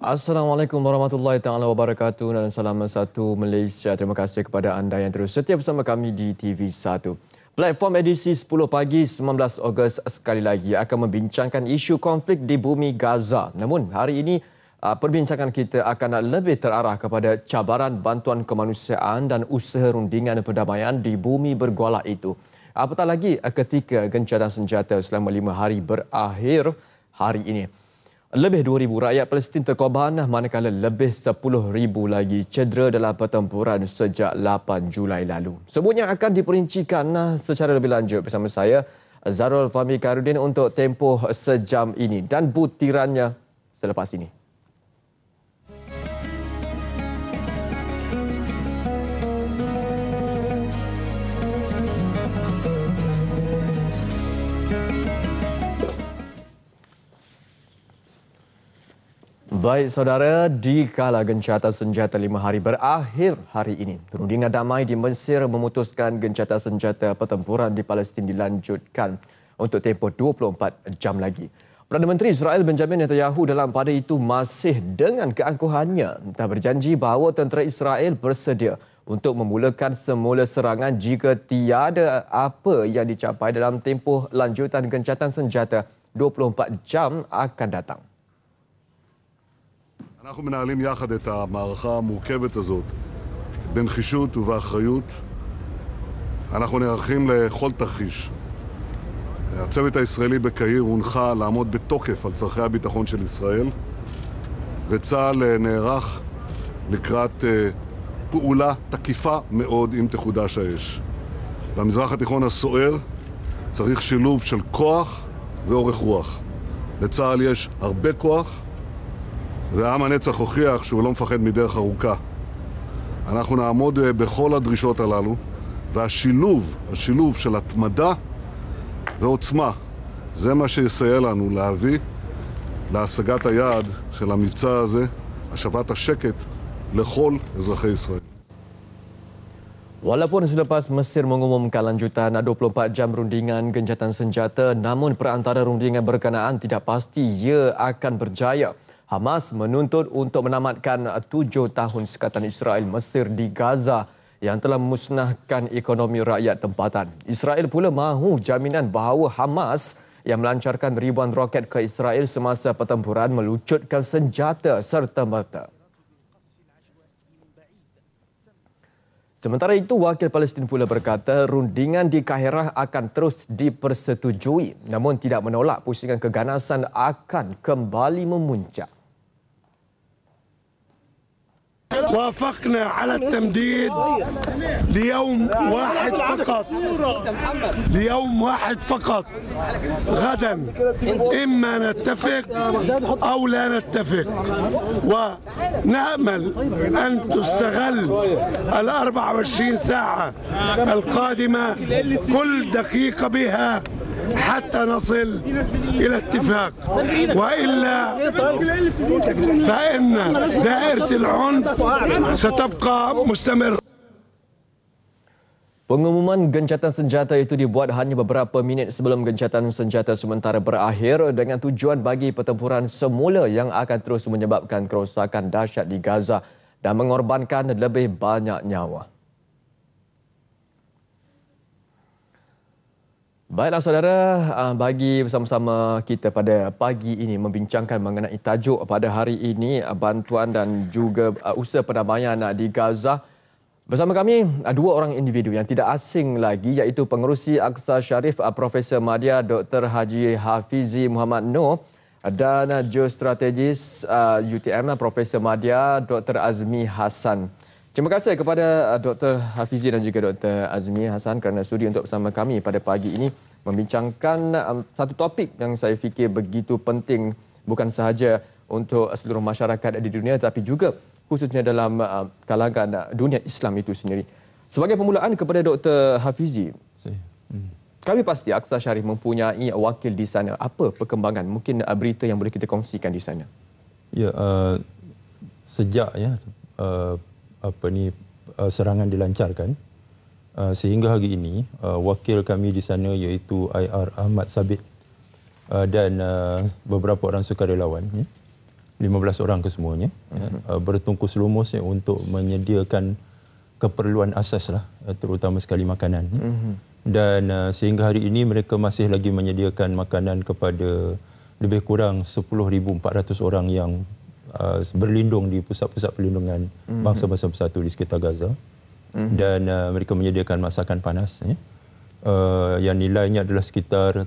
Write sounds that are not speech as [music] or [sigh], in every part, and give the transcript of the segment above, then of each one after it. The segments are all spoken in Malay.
Assalamualaikum warahmatullahi taala wabarakatuh dan salam satu Malaysia. Terima kasih kepada anda yang terus setia bersama kami di TV1. Platform edisi 10 pagi 19 Ogos sekali lagi akan membincangkan isu konflik di bumi Gaza. Namun hari ini ah, perbincangan kita akan lebih terarah kepada cabaran bantuan kemanusiaan dan usaha rundingan perdamaian di bumi bergola itu. Apatah lagi ah, ketika gencatan senjata selama lima hari berakhir hari ini. Lebih 2,000 rakyat Palestin terkorban manakala lebih 10,000 lagi cedera dalam pertempuran sejak 8 Julai lalu. Semuanya akan diperincikan secara lebih lanjut bersama saya Zarul Fahmi Karudin untuk tempoh sejam ini dan butirannya selepas ini. Baik saudara, di kala gencatan senjata lima hari berakhir hari ini, perundingan damai di Mesir memutuskan gencatan senjata pertempuran di Palestin dilanjutkan untuk tempoh 24 jam lagi. Perdana Menteri Israel Benjamin Netanyahu dalam pada itu masih dengan keangkuhannya telah berjanji bahawa tentera Israel bersedia untuk memulakan semula serangan jika tiada apa yang dicapai dalam tempoh lanjutan gencatan senjata 24 jam akan datang. אנחנו מנהלים יחד את המערכה המורכבת הזאת בנחישות ובאחריות. אנחנו נערכים לכל תרחיש. הצוות הישראלי בקהיר הונחה לעמוד בתוקף על צורכי הביטחון של ישראל, וצה"ל אה, נערך לקראת אה, פעולה תקיפה מאוד אם תחודש האש. במזרח התיכון הסוער צריך שילוב של כוח ואורך רוח. לצה"ל יש הרבה כוח, ועם הנצח הוכיח שהוא לא מפחד מדרך ארוכה. אנחנו נעמוד אה, בכל הדרישות הללו, והשילוב, השילוב של התמדה ועוצמה, זה מה שיסייע לנו להביא להשגת היעד של המבצע הזה, השבת השקט לכל אזרחי ישראל. Walaupun selepas Mesir mengumumkan lanjutan 24 jam rundingan gencatan senjata, namun perantara rundingan berkenaan tidak pasti ia akan berjaya. Hamas menuntut untuk menamatkan uh, tujuh tahun sekatan Israel Mesir di Gaza yang telah memusnahkan ekonomi rakyat tempatan. Israel pula mahu jaminan bahawa Hamas yang melancarkan ribuan roket ke Israel semasa pertempuran melucutkan senjata serta merta. Sementara itu, wakil Palestin pula berkata rundingan di Kaherah akan terus dipersetujui namun tidak menolak pusingan keganasan akan kembali memuncak. وافقنا على التمديد ليوم واحد فقط ليوم واحد فقط غدا إما نتفق أو لا نتفق ونأمل أن تستغل ال 24 ساعة القادمة كل دقيقة بها حتى نصل الى اتفاق والا فان دائره العنف ستبقى مستمره Pengumuman gencatan senjata itu dibuat hanya beberapa minit sebelum gencatan senjata sementara berakhir dengan tujuan bagi pertempuran semula yang akan terus menyebabkan kerosakan dahsyat di Gaza dan mengorbankan lebih banyak nyawa. Baiklah saudara, ah, bagi bersama-sama kita pada pagi ini membincangkan mengenai tajuk pada hari ini ah, bantuan dan juga ah, usaha perdamaian di Gaza. Bersama kami dua orang individu yang tidak asing lagi iaitu pengerusi Aksa Sharif Profesor Madya Dr. Haji Hafizi Muhammad Noor dan geostrategis UTM Profesor Madya Dr. Azmi Hassan. Terima kasih kepada uh, Dr. Hafizi dan juga Dr. Azmi Hasan kerana sudi untuk bersama kami pada pagi ini membincangkan um, satu topik yang saya fikir begitu penting bukan sahaja untuk seluruh masyarakat di dunia tapi juga khususnya dalam uh, kalangan uh, dunia Islam itu sendiri. Sebagai permulaan kepada Dr. Hafizi, hmm. kami pasti Aksa Syarif mempunyai wakil di sana. Apa perkembangan? Mungkin berita yang boleh kita kongsikan di sana. Ya, uh, sejak ya, uh, apa ni uh, serangan dilancarkan uh, sehingga hari ini uh, wakil kami di sana iaitu IR Ahmad Sabit dan beberapa orang sukarelawan 15 ya. orang kesemuanya ya. mhm. bertungkus lumus ya, untuk menyediakan keperluan asas lah terutama sekali makanan mhm. dan sehingga hari ini mereka masih lagi menyediakan makanan kepada lebih kurang 10,400 orang yang uh, berlindung di pusat-pusat perlindungan mm-hmm. bangsa-bangsa bersatu di sekitar Gaza mm-hmm. dan uh, mereka menyediakan masakan panas ya. uh, yang nilainya adalah sekitar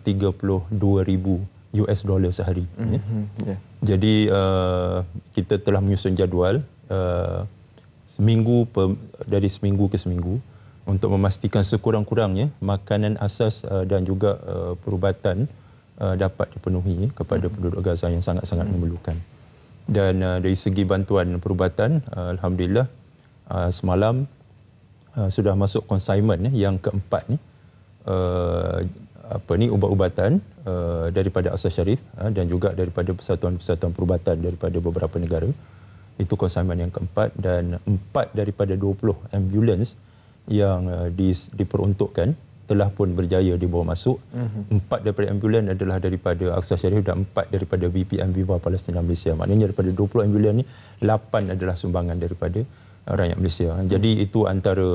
ribu US dollar sehari. Mm-hmm. Ya. Mhm, yeah. Jadi uh, kita telah menyusun jadual uh, seminggu per, dari seminggu ke seminggu untuk memastikan sekurang-kurangnya makanan asas uh, dan juga uh, perubatan uh, dapat dipenuhi kepada mhm. penduduk Gaza yang sangat-sangat mhm. memerlukan dan uh, dari segi bantuan perubatan uh, alhamdulillah uh, semalam uh, sudah masuk consignment eh, yang keempat ni uh, apa ni ubat-ubatan uh, daripada Asas Syarif uh, dan juga daripada persatuan-persatuan perubatan daripada beberapa negara itu konsumen yang keempat dan empat daripada 20 ambulans yang uh, di, diperuntukkan telah pun berjaya dibawa masuk. Mm-hmm. Empat daripada ambulans adalah daripada Aksa Syarif dan empat daripada BPM Viva Palestina Malaysia. Maknanya daripada 20 ambulans ini, lapan adalah sumbangan daripada uh, rakyat Malaysia. Jadi mm-hmm. itu antara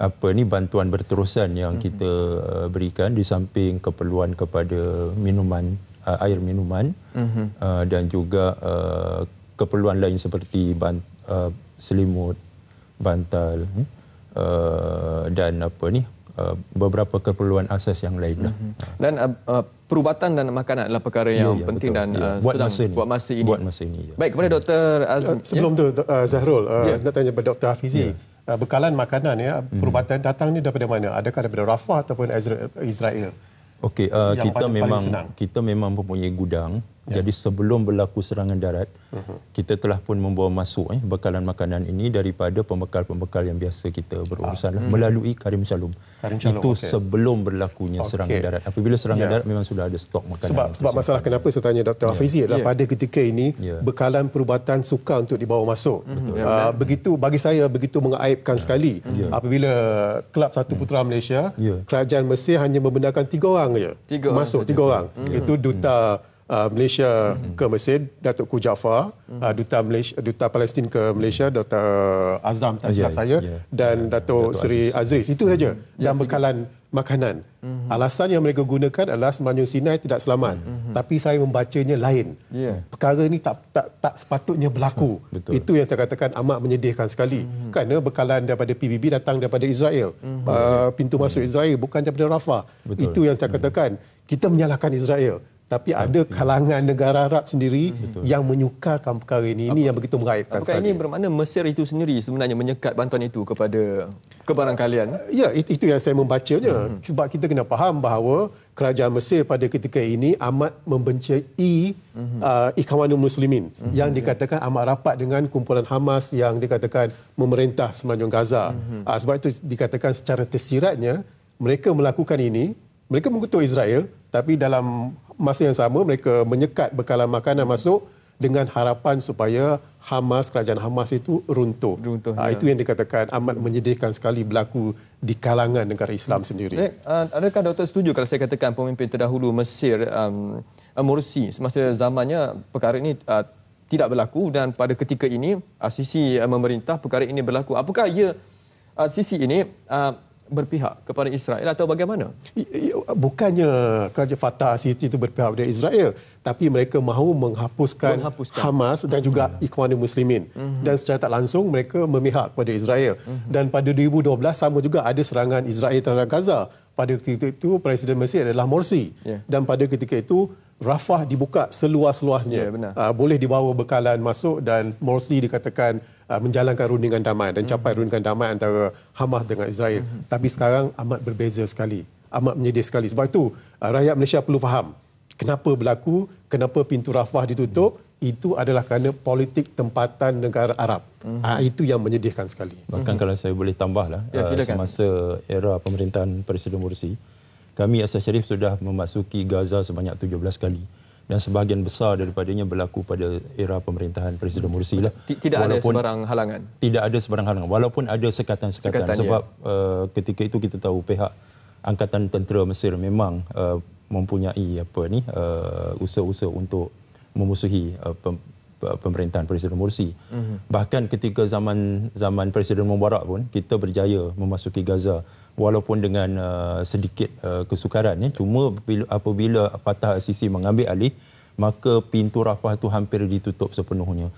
apa ni bantuan berterusan yang mm-hmm. kita uh, berikan di samping keperluan kepada minuman uh, air minuman mm-hmm. dan juga keperluan lain seperti bant- selimut, bantal eh, dan apa ni Uh, beberapa keperluan asas yang lain lah. Mhm. Dan uh, uh, perubatan dan makanan adalah perkara yang ya, ya penting betul. dan ya. Uh, buat sedang masa buat masa ini. Buat masa ini ya. Baik, kepada ya. Dr. Azmi. Sebelum ya. tu, uh, Zahrul, uh, ya. nak tanya kepada Dr. Hafizi. Ya. bekalan makanan, ya, hmm. perubatan hmm. datang ni daripada mana? Adakah daripada Rafah ataupun Israel? Okey, uh, kita, kita memang mempunyai gudang. Ya. Jadi sebelum berlaku serangan darat, uh-huh. kita telah pun membawa masuk eh, bekalan makanan ini daripada pembekal-pembekal yang biasa kita berurusan ah. Eh, melalui Karim Shalom. Karim Shalom. Itu okay. sebelum berlakunya okay. serangan darat. Apabila serangan ya. darat memang sudah ada stok makanan. Sebab, sebab masalah kenapa saya tanya Dr. Hafizi ya. adalah ya. pada ketika ini ya. bekalan perubatan suka untuk dibawa masuk. Mhm. Betul. Ah, ya, uh, begitu bagi saya begitu mengaibkan ya. sekali ya. apabila Kelab Satu hmm. Putera ya. Malaysia, ya. Kerajaan Mesir hanya membenarkan tiga orang saja. Tiga masuk tiga orang. Ya. Itu hmm. duta uh, Malaysia mm-hmm. ke Mesir Datuk Kujafa uh, mm-hmm. uh, duta Malaysia duta Palestin ke Malaysia Dr Azam tak silap saya yeah. dan yeah. Datuk, Datuk Seri Aziz, Aziz. itu saja mm-hmm. dan bekalan makanan mm-hmm. alasan yang mereka gunakan adalah semenanjung Sinai tidak selamat mm-hmm. tapi saya membacanya lain yeah. perkara ini tak tak tak sepatutnya berlaku [laughs] Betul. itu yang saya katakan amat menyedihkan sekali mm-hmm. kerana bekalan daripada PBB datang daripada Israel mm-hmm. uh, pintu masuk mm-hmm. Israel bukan daripada Rafah Betul. itu yang saya mm-hmm. katakan mm-hmm. kita menyalahkan Israel tapi ada kalangan negara Arab sendiri Betul. yang menyukarkan perkara ini. Ini yang begitu mengaibkan sekali. Ini bermakna Mesir itu sendiri sebenarnya menyekat bantuan itu kepada kebarangkalian? Ya, itu yang saya membacanya. Hmm. Sebab kita kena faham bahawa kerajaan Mesir pada ketika ini amat membenci hmm. uh, ikhwanul muslimin hmm. yang dikatakan amat rapat dengan kumpulan Hamas yang dikatakan memerintah semenanjung Gaza. Hmm. Uh, sebab itu dikatakan secara tersiratnya mereka melakukan ini mereka mengutuk Israel tapi dalam masa yang sama mereka menyekat bekalan makanan masuk dengan harapan supaya Hamas kerajaan Hamas itu runtuh. runtuh ha, ya. Itu yang dikatakan amat menyedihkan sekali berlaku di kalangan negara Islam hmm. sendiri. Baik, uh, adakah doktor setuju kalau saya katakan pemimpin terdahulu Mesir um, uh, Mursi semasa zamannya perkara ini uh, tidak berlaku dan pada ketika ini uh, sisi uh, memerintah perkara ini berlaku. Apakah ia uh, sisi ini uh, berpihak kepada Israel atau bagaimana? Bukannya kerajaan Fatah Siti itu berpihak kepada Israel, tapi mereka mahu menghapuskan, menghapuskan. Hamas dan juga hmm. Ikhwanul Muslimin. hmm Dan secara tak langsung mereka memihak kepada Israel. hmm Dan pada 2012 sama juga ada serangan Israel terhadap Gaza. Pada ketika itu Presiden Mesir adalah Morsi. Yeah. Dan pada ketika itu Rafah dibuka seluas-luasnya. Ya, uh, boleh dibawa bekalan masuk dan Morsi dikatakan uh, menjalankan rundingan damai dan capai hmm. rundingan damai antara Hamas dengan Israel. Hmm. Tapi sekarang amat berbeza sekali. Amat menyedih sekali. Sebab itu uh, rakyat Malaysia perlu faham kenapa berlaku, kenapa pintu Rafah ditutup. Ya itu adalah kerana politik tempatan negara Arab. Mm-hmm. Ha, itu yang menyedihkan sekali. Bahkan mm-hmm. kalau saya boleh tambahlah ya, semasa era pemerintahan Presiden Morsi, kami Asal Syarif sudah memasuki Gaza sebanyak 17 kali dan sebahagian besar daripadanya berlaku pada era pemerintahan Presiden Morsi lah. Tidak ada sebarang halangan. Tidak ada sebarang halangan. Walaupun ada sekatan-sekatan ya. sebab uh, ketika itu kita tahu pihak angkatan tentera Mesir memang uh, mempunyai apa ni uh, usaha-usaha untuk memusuhi uh, pem, pemerintahan Presiden Morsi. Uh-huh. Bahkan ketika zaman-zaman Presiden Mubarak pun kita berjaya memasuki Gaza walaupun dengan uh, sedikit uh, kesukaran ya cuma bila, apabila Fatah Sisi mengambil alih maka pintu Rafah itu hampir ditutup sepenuhnya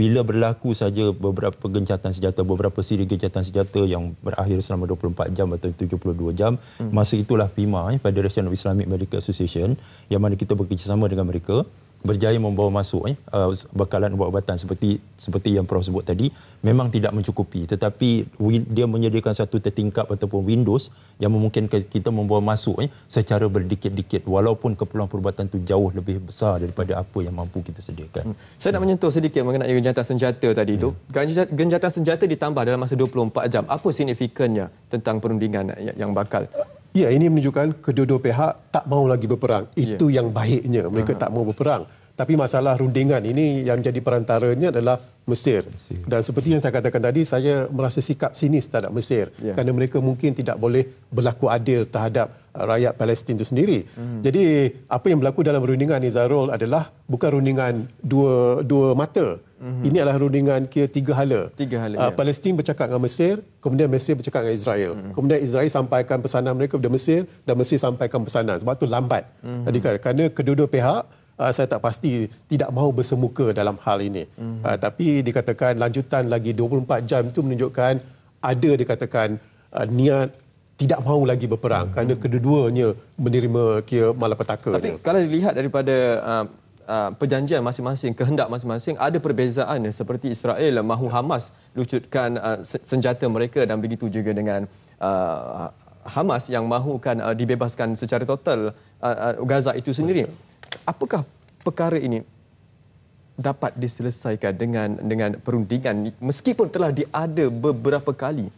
bila berlaku saja beberapa gencatan senjata beberapa siri gencatan senjata yang berakhir selama 24 jam atau 72 jam hmm. masa itulah FIMA ya, Federation of Islamic Medical Association yang mana kita bekerjasama dengan mereka berjaya membawa masuk eh, uh, bekalan ubat-ubatan seperti seperti yang Prof sebut tadi memang tidak mencukupi tetapi dia menyediakan satu tertingkap ataupun windows yang memungkinkan kita membawa masuk eh, secara berdikit-dikit walaupun keperluan perubatan itu jauh lebih besar daripada apa yang mampu kita sediakan hmm. saya nak menyentuh sedikit mengenai genjatan senjata tadi itu hmm. genjatan senjata ditambah dalam masa 24 jam apa signifikannya tentang perundingan yang bakal Ya, ini menunjukkan kedua-dua pihak tak mau lagi berperang. Ya. Itu ya. yang baiknya, mereka Aha. tak mau berperang. Tapi masalah rundingan ini yang jadi perantaranya adalah Mesir. Dan seperti yang saya katakan tadi, saya merasa sikap sinis terhadap Mesir. Ya. Kerana mereka mungkin tidak boleh berlaku adil terhadap rakyat Palestin itu sendiri. Hmm. Jadi apa yang berlaku dalam rundingan Izarul adalah bukan rundingan dua dua mata. Hmm. Ini adalah rundingan kira tiga hala. Tiga hala. Uh, ya. Palestin bercakap dengan Mesir, kemudian Mesir bercakap dengan Israel. Hmm. Kemudian Israel sampaikan pesanan mereka kepada Mesir dan Mesir sampaikan pesanan. Sebab tu lambat. Hmm. Jadi kan, kerana kedua-dua pihak uh, saya tak pasti tidak mahu bersemuka dalam hal ini. Hmm. Uh, tapi dikatakan lanjutan lagi 24 jam itu menunjukkan ada dikatakan uh, niat tidak mahu lagi berperang hmm. kerana kedua-duanya menerima kira malapetaka. Tapi kalau dilihat daripada uh, uh, perjanjian masing-masing, kehendak masing-masing, ada perbezaan seperti Israel mahu Hamas lucutkan uh, senjata mereka dan begitu juga dengan uh, Hamas yang mahukan uh, dibebaskan secara total uh, uh, Gaza itu sendiri. Apakah perkara ini dapat diselesaikan dengan dengan perundingan meskipun telah diada beberapa kali?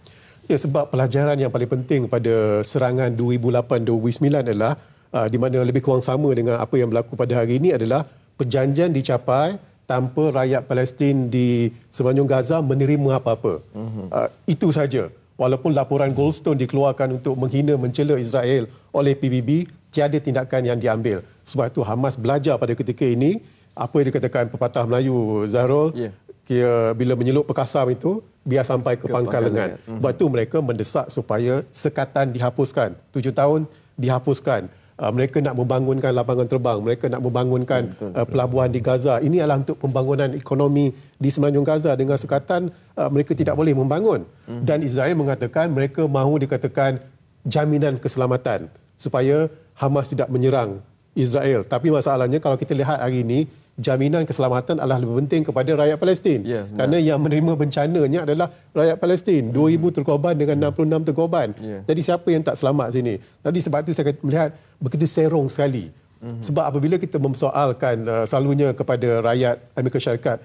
Ya, sebab pelajaran yang paling penting pada serangan 2008-2009 adalah uh, di mana lebih kurang sama dengan apa yang berlaku pada hari ini adalah perjanjian dicapai tanpa rakyat Palestin di Semenanjung Gaza menerima apa-apa. Mhm. Uh, itu saja. Walaupun laporan Goldstone dikeluarkan untuk menghina mencela Israel oleh PBB, tiada tindakan yang diambil. Sebab itu Hamas belajar pada ketika ini apa yang dikatakan pepatah Melayu Zahrul, yeah kira bila menyeluk pekasam itu biar sampai ke, pangkal lengan. lengan. Hmm. Sebab itu mereka mendesak supaya sekatan dihapuskan. Tujuh tahun dihapuskan. Ah, mereka nak membangunkan lapangan terbang. Mereka nak membangunkan betul, ah, pelabuhan betul. di Gaza. Ini adalah untuk pembangunan ekonomi di semenanjung Gaza. Dengan sekatan, ah, mereka tidak boleh membangun. Hmm. Dan Israel mengatakan mereka mahu dikatakan jaminan keselamatan supaya Hamas tidak menyerang Israel. Tapi masalahnya kalau kita lihat hari ini, jaminan keselamatan adalah lebih penting kepada rakyat Palestin. Yeah, Karena yeah. yang menerima bencananya adalah rakyat Palestin. 2000 terkorban dengan 66 hmm. terkorban. Yeah. Jadi siapa yang tak selamat sini? Tadi sebab itu saya melihat begitu serong sekali. Hmm. Sebab apabila kita memsoalkan uh, selalunya kepada rakyat Amerika Syarikat,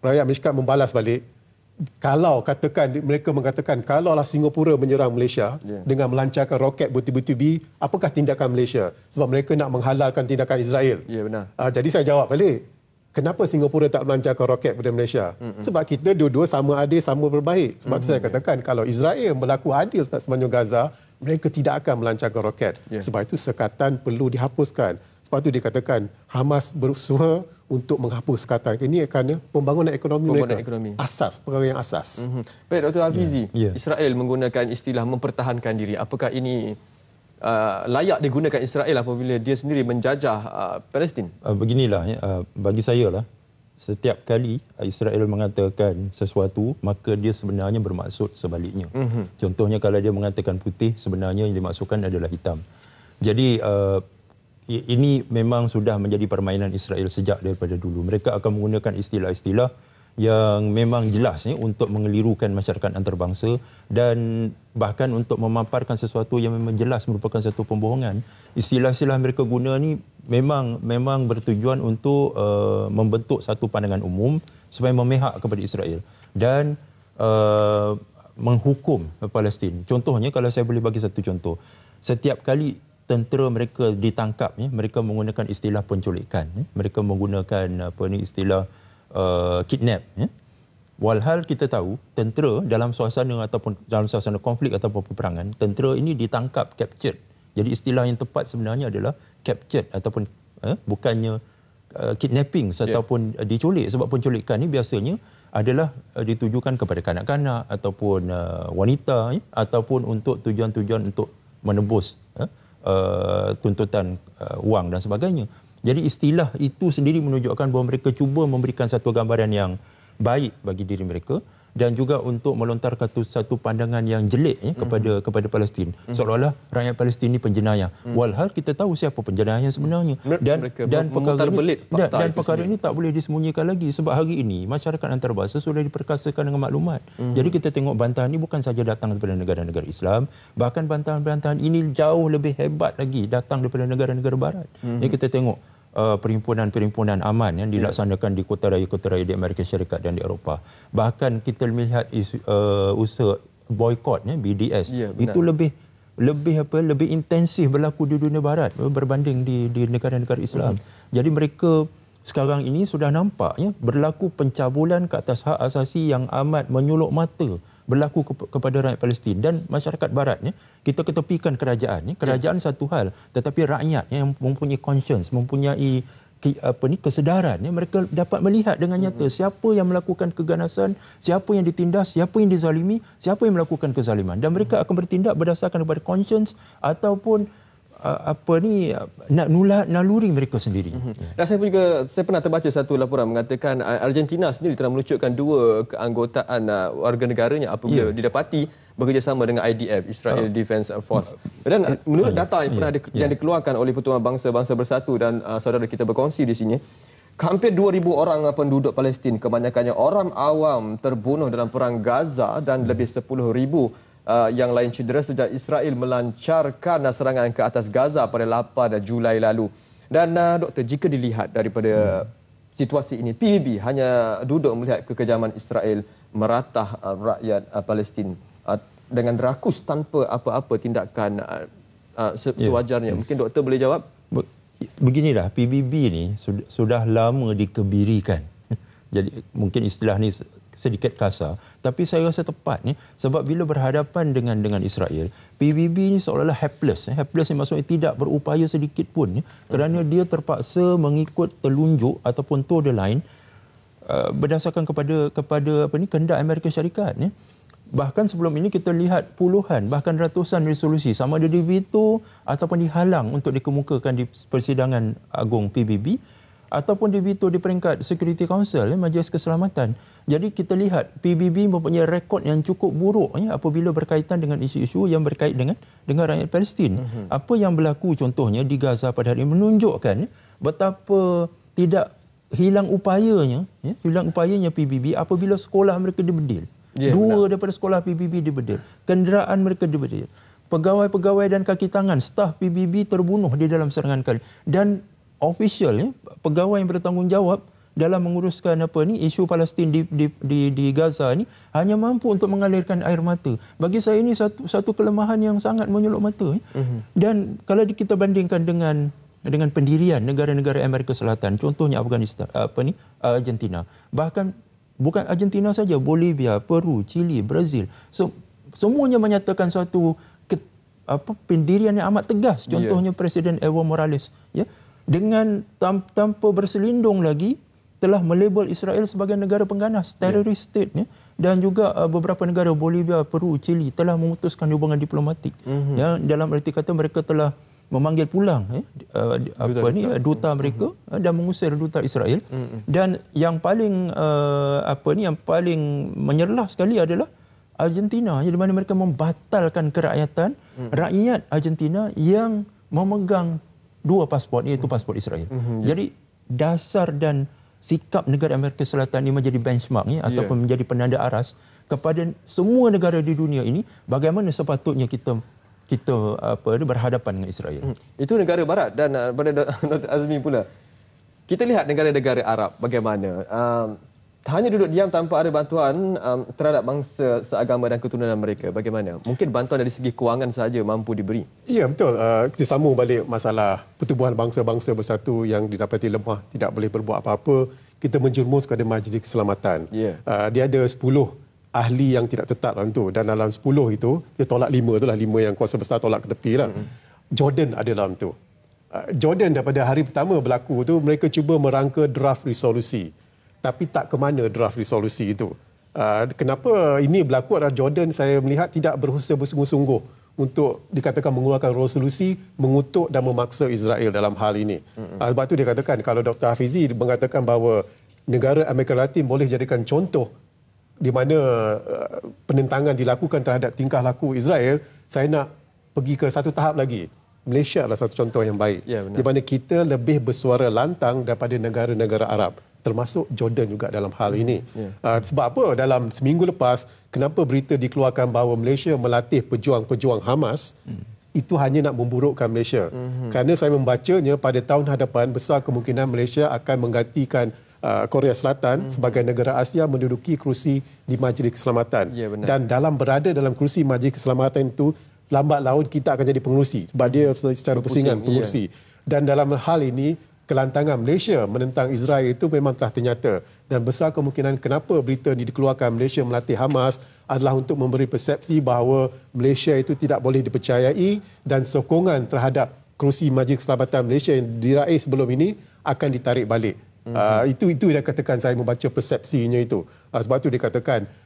rakyat Amerika Syarikat membalas balik, kalau katakan mereka mengatakan kalaulah Singapura menyerang Malaysia yeah. dengan melancarkan roket bertubi-tubi apakah tindakan Malaysia sebab mereka nak menghalalkan tindakan Israel ya yeah, benar uh, jadi saya jawab balik kenapa Singapura tak melancarkan roket pada Malaysia mm-hmm. sebab kita dua-dua sama adil sama berbaik sebab mm-hmm. saya katakan kalau Israel berlaku adil tak sepanjang Gaza mereka tidak akan melancarkan roket yeah. sebab itu sekatan perlu dihapuskan sebab itu dikatakan Hamas bersuah untuk menghapus kata ini kerana pembangunan ekonomi pembangunan mereka ekonomi. asas perkara yang asas. Mm-hmm. Baik Dr. Hafizi, yeah. yeah. Israel menggunakan istilah mempertahankan diri. Apakah ini uh, layak digunakan Israel apabila dia sendiri menjajah uh, Palestin? Uh, beginilah ya. uh, bagi saya lah setiap kali uh, Israel mengatakan sesuatu maka dia sebenarnya bermaksud sebaliknya. Mm-hmm. Contohnya kalau dia mengatakan putih sebenarnya yang dimaksudkan adalah hitam. Jadi uh, ini memang sudah menjadi permainan Israel sejak daripada dulu. Mereka akan menggunakan istilah-istilah yang memang jelas ni untuk mengelirukan masyarakat antarabangsa dan bahkan untuk memaparkan sesuatu yang memang jelas merupakan satu pembohongan. Istilah-istilah mereka guna ni memang memang bertujuan untuk uh, membentuk satu pandangan umum supaya memihak kepada Israel dan uh, menghukum Palestin. Contohnya kalau saya boleh bagi satu contoh, setiap kali tentera mereka ditangkap ya mereka menggunakan istilah penculikan ya. mereka menggunakan apa ni istilah uh, kidnap ya walhal kita tahu tentera dalam suasana ataupun dalam suasana konflik ataupun peperangan tentera ini ditangkap captured jadi istilah yang tepat sebenarnya adalah captured ataupun eh, bukannya uh, kidnapping ya. ataupun yeah. diculik sebab penculikan ini biasanya adalah uh, ditujukan kepada kanak-kanak ataupun uh, wanita eh, ataupun untuk tujuan-tujuan untuk menebus eh, Eh, tuntutan uh, wang dan sebagainya. Jadi istilah itu sendiri menunjukkan bahawa mereka cuba memberikan satu gambaran yang baik bagi diri mereka dan juga untuk melontarkan satu pandangan yang jelek ya, kepada mm kepada Palestin mm seolah-olah rakyat Palestin ini penjenayah mm walhal kita tahu siapa penjenayahnya sebenarnya dan Mereka dan perkara ini, dan, dan perkara ini tak boleh disembunyikan lagi sebab hari ini masyarakat antarabangsa sudah diperkasakan dengan maklumat mm jadi kita tengok bantahan ini bukan saja datang daripada negara-negara Islam bahkan bantahan-bantahan ini jauh lebih hebat lagi datang daripada negara-negara barat mm-hmm. kita tengok Uh, perhimpunan-perhimpunan aman yang dilaksanakan di kota raya-kota raya di Amerika Syarikat dan di Eropah. Bahkan kita melihat isu, uh, usaha boikot ya, eh, BDS ya, itu lebih lebih apa lebih intensif berlaku di dunia barat berbanding di di negara-negara Islam. Hmm. Jadi mereka sekarang ini sudah nampak ya berlaku pencabulan ke atas hak asasi yang amat menyulut mata berlaku ke- kepada rakyat Palestin dan masyarakat barat ya kita ketepikan kerajaan ya kerajaan satu hal tetapi rakyat ya, yang mempunyai conscience mempunyai ke, apa ni kesedaran ya mereka dapat melihat dengan nyata hmm. siapa yang melakukan keganasan siapa yang ditindas siapa yang dizalimi siapa yang melakukan kezaliman dan mereka hmm. akan bertindak berdasarkan kepada conscience ataupun apa ni nak nula naluri mereka sendiri. Mhm. Dan saya pun juga saya pernah terbaca satu laporan mengatakan Argentina sendiri telah melucutkan dua keanggotaan warga negaranya apabila yeah. didapati bekerjasama dengan IDF Israel ah. Defense Force. Dan eh, menurut eh, data yang pernah yeah. Yeah. yang dikeluarkan oleh Pertuan Bangsa-Bangsa Bersatu dan uh, saudara kita berkongsi di sini Hampir 2,000 orang penduduk Palestin, kebanyakannya orang awam terbunuh dalam perang Gaza dan lebih 10,000 Uh, yang lain cedera sejak Israel melancarkan serangan ke atas Gaza pada 8 Julai lalu. Dan uh, doktor, jika dilihat daripada hmm. situasi ini, PBB hanya duduk melihat kekejaman Israel meratah uh, rakyat uh, Palestin uh, dengan rakus tanpa apa-apa tindakan uh, uh, ya. sewajarnya. Yeah. Mungkin doktor boleh jawab? Be- beginilah, PBB ini sudah, sudah lama dikebirikan. [laughs] Jadi mungkin istilah ni sedikit kasar tapi saya rasa tepat ni sebab bila berhadapan dengan dengan Israel PBB ni seolah-olah helpless helpless eh, ni maksudnya tidak berupaya sedikit pun ya, kerana dia terpaksa mengikut telunjuk ataupun to the line uh, berdasarkan kepada kepada apa ni kehendak Amerika Syarikat ya. bahkan sebelum ini kita lihat puluhan bahkan ratusan resolusi sama ada di veto ataupun dihalang untuk dikemukakan di persidangan agung PBB ataupun di veto di peringkat Security Council, eh, Majlis Keselamatan. Jadi kita lihat PBB mempunyai rekod yang cukup buruk eh, apabila berkaitan dengan isu-isu yang berkait dengan dengan rakyat Palestin. Mm-hmm. Apa yang berlaku contohnya di Gaza pada hari ini menunjukkan eh, betapa tidak hilang upayanya, ya, hilang upayanya PBB apabila sekolah mereka dibedil. Yeah, Dua benar. daripada sekolah PBB dibedil. Kenderaan mereka dibedil. Pegawai-pegawai dan kaki tangan, staf PBB terbunuh di dalam serangan kali. Dan official, ya, pegawai yang bertanggungjawab dalam menguruskan apa ni isu Palestin di, di di di Gaza ni hanya mampu untuk mengalirkan air mata. Bagi saya ini satu satu kelemahan yang sangat menyolok mata mm-hmm. Dan kalau kita bandingkan dengan dengan pendirian negara-negara Amerika Selatan, contohnya Afghanistan apa ni Argentina. Bahkan bukan Argentina saja, Bolivia, Peru, Chile, Brazil. So semuanya menyatakan satu apa pendirian yang amat tegas. Ya. Contohnya yeah. Presiden Evo Morales ya. Yeah dengan tanpa berselindung lagi telah melabel Israel sebagai negara pengganas ya. terrorist yeah. state ya dan juga uh, beberapa negara Bolivia, Peru, Chile telah memutuskan hubungan diplomatik mm-hmm. ya dalam erti kata mereka telah memanggil pulang eh, uh, apa duta, ni duta, uh, duta mereka mm-hmm. dan mengusir duta Israel mm-hmm. dan yang paling uh, apa ni yang paling menyerlah sekali adalah Argentina di mana mereka membatalkan kerakyatan mm-hmm. rakyat Argentina yang memegang dua pasport iaitu pasport Israel. Mm-hmm. Jadi dasar dan sikap negara Amerika Selatan ini menjadi benchmark ni ya. ataupun yeah. menjadi penanda aras kepada semua negara di dunia ini bagaimana sepatutnya kita kita apa berhadapan dengan Israel. Mm. Itu negara barat dan uh, pada [laughs] Azmi pula. Kita lihat negara-negara Arab bagaimana um, hanya duduk diam tanpa ada bantuan um, terhadap bangsa seagama dan keturunan mereka. Bagaimana? Mungkin bantuan dari segi kewangan saja mampu diberi. Ya, betul. Uh, kita sambung balik masalah pertubuhan bangsa-bangsa bersatu yang didapati lemah, tidak boleh berbuat apa-apa. Kita menjurmus kepada Majlis Keselamatan. Yeah. Uh, dia ada 10 ahli yang tidak tetap dalam itu. Dan dalam 10 itu, dia tolak 5 itulah. 5 yang kuasa besar tolak ke tepi. Lah. Hmm. Jordan ada dalam itu. Uh, Jordan daripada hari pertama berlaku itu, mereka cuba merangka draft resolusi tapi tak ke mana draft resolusi itu. Uh, kenapa ini berlaku adalah Jordan saya melihat tidak berusaha bersungguh-sungguh untuk dikatakan mengeluarkan resolusi mengutuk dan memaksa Israel dalam hal ini. Uh, sebab itu dia katakan kalau Dr. Hafizi mengatakan bahawa negara Amerika Latin boleh jadikan contoh di mana uh, penentangan dilakukan terhadap tingkah laku Israel, saya nak pergi ke satu tahap lagi. Malaysia adalah satu contoh yang baik. Ya, di mana kita lebih bersuara lantang daripada negara-negara Arab termasuk Jordan juga dalam hal hmm. ini. Yeah. Ya. Uh, sebab apa? Dalam seminggu lepas, kenapa berita dikeluarkan bahawa Malaysia melatih pejuang-pejuang Hamas? Mm. Itu hanya nak memburukkan Malaysia. Mm-hmm. Kerana saya membacanya pada tahun hadapan besar kemungkinan Malaysia akan menggantikan uh, Korea Selatan mm-hmm. sebagai negara Asia menduduki kerusi di Majlis Keselamatan. Yeah, ya, Dan dalam berada dalam kerusi Majlis Keselamatan itu lambat laun kita akan jadi pengerusi. Sebab mm-hmm. dia hmm. secara pusingan ya. pengerusi. Yeah. Dan dalam hal ini kelantangan Malaysia menentang Israel itu memang telah ternyata. Dan besar kemungkinan kenapa berita ini dikeluarkan Malaysia melatih Hamas adalah untuk memberi persepsi bahawa Malaysia itu tidak boleh dipercayai dan sokongan terhadap kerusi Majlis Keselamatan Malaysia yang diraih sebelum ini akan ditarik balik. Uh, itu itu yang katakan saya membaca persepsinya itu. Uh, sebab itu dia uh,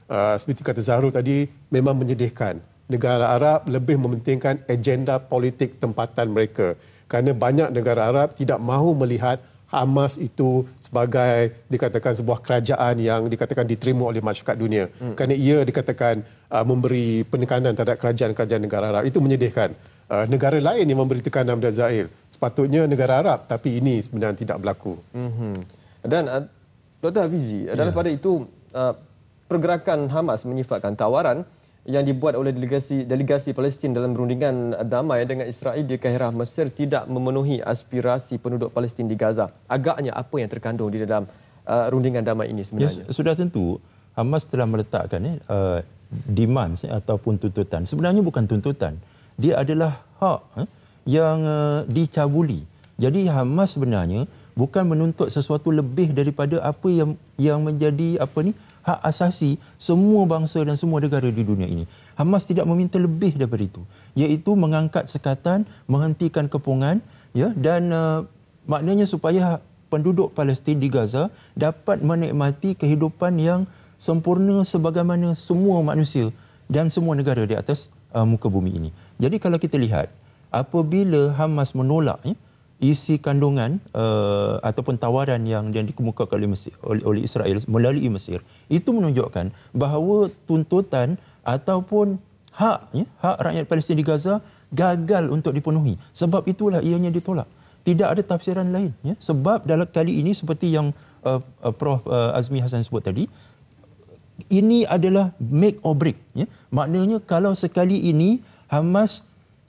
ah, seperti kata Zahrul tadi memang menyedihkan. Negara Arab lebih mementingkan agenda politik tempatan mereka kerana banyak negara Arab tidak mahu melihat Hamas itu sebagai dikatakan sebuah kerajaan yang dikatakan diterima oleh masyarakat dunia. Hmm. Kerana ia dikatakan uh, memberi penekanan terhadap kerajaan-kerajaan negara Arab. Itu menyedihkan. Uh, negara lain yang memberi tekanan kepada Zail. Sepatutnya negara Arab tapi ini sebenarnya tidak berlaku. Hmm. Dan uh, Dr. Hafizi, yeah. pada itu uh, pergerakan Hamas menyifatkan tawaran yang dibuat oleh delegasi delegasi Palestin dalam rundingan damai dengan Israel di Kaherah Mesir tidak memenuhi aspirasi penduduk Palestin di Gaza. Agaknya apa yang terkandung di dalam uh, rundingan damai ini sebenarnya? Ya, sudah tentu Hamas telah meletakkan eh, uh, demand eh, ataupun tuntutan. Sebenarnya bukan tuntutan. Dia adalah hak eh, yang uh, dicabuli. Hmm. Jadi Hamas sebenarnya bukan menuntut sesuatu lebih daripada apa yang yang menjadi apa ni hak asasi semua bangsa dan semua negara di dunia ini. Hamas tidak meminta lebih daripada itu, iaitu mengangkat sekatan, menghentikan kepungan, ya dan uh, maknanya supaya penduduk Palestin di Gaza dapat menikmati kehidupan yang sempurna sebagaimana semua manusia dan semua negara di atas uh, muka bumi ini. Jadi kalau kita lihat apabila Hamas menolak ya, isi kandungan uh, ataupun tawaran yang yang dikemukakan oleh Mesir, oleh, oleh Israel melalui Mesir itu menunjukkan bahawa tuntutan ataupun hak ya, hak rakyat Palestin di Gaza gagal untuk dipenuhi sebab itulah ianya ditolak tidak ada tafsiran lain ya sebab dalam kali ini seperti yang uh, uh, Prof uh, Azmi Hasan sebut tadi ini adalah make or break ya maknanya kalau sekali ini Hamas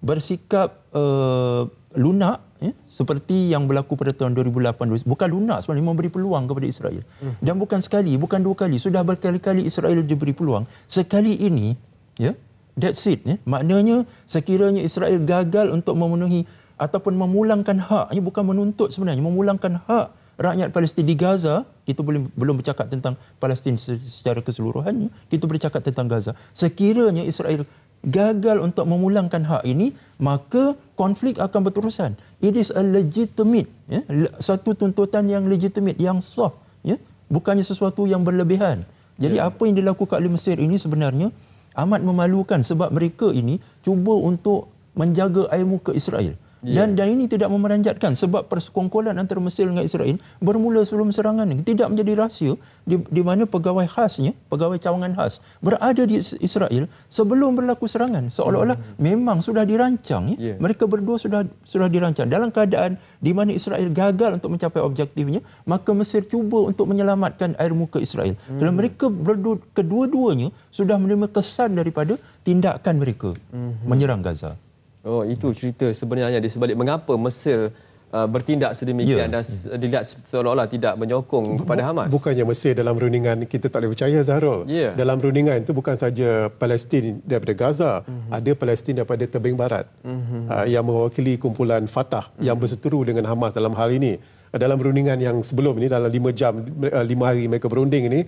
bersikap uh, lunak ya, seperti yang berlaku pada tahun 2008 bukan lunak sebenarnya memberi peluang kepada Israel hmm. dan bukan sekali bukan dua kali sudah berkali-kali Israel diberi peluang sekali ini ya that's it ya. maknanya sekiranya Israel gagal untuk memenuhi ataupun memulangkan hak ya, bukan menuntut sebenarnya memulangkan hak rakyat Palestin di Gaza kita belum belum bercakap tentang Palestin secara keseluruhannya kita bercakap tentang Gaza sekiranya Israel gagal untuk memulangkan hak ini, maka konflik akan berterusan. It is a legitimate, ya, satu tuntutan yang legitimate, yang sah. Ya, bukannya sesuatu yang berlebihan. Jadi yeah. apa yang dilakukan oleh Mesir ini sebenarnya amat memalukan sebab mereka ini cuba untuk menjaga air muka Israel. Ya. Dan yeah. dan ini tidak memeranjatkan sebab persekongkolan antara Mesir dengan Israel bermula sebelum serangan ini. Tidak menjadi rahsia di, di mana pegawai khasnya, pegawai cawangan khas berada di Israel sebelum berlaku serangan. Seolah-olah mm. memang sudah dirancang. Yeah. Ya. Mereka berdua sudah sudah dirancang. Dalam keadaan di mana Israel gagal untuk mencapai objektifnya, maka Mesir cuba untuk menyelamatkan air muka Israel. Mm. Dan mereka berdua, kedua-duanya sudah menerima kesan daripada tindakan mereka mm-hmm. menyerang Gaza. Oh itu cerita sebenarnya di sebalik mengapa Mesir uh, bertindak sedemikian ya. dan uh, dilihat seolah-olah tidak menyokong kepada Hamas. Bukannya Mesir dalam rundingan kita tak boleh percaya Zahrul. Ya. Dalam rundingan itu bukan saja Palestin daripada Gaza, uh-huh. ada Palestin daripada Tebing Barat. Uh-huh. Uh, yang mewakili kumpulan Fatah uh-huh. yang mhm. berseteru dengan Hamas dalam hal ini. Uh, dalam rundingan yang sebelum ini dalam 5 jam 5 uh, hari mereka berunding ini,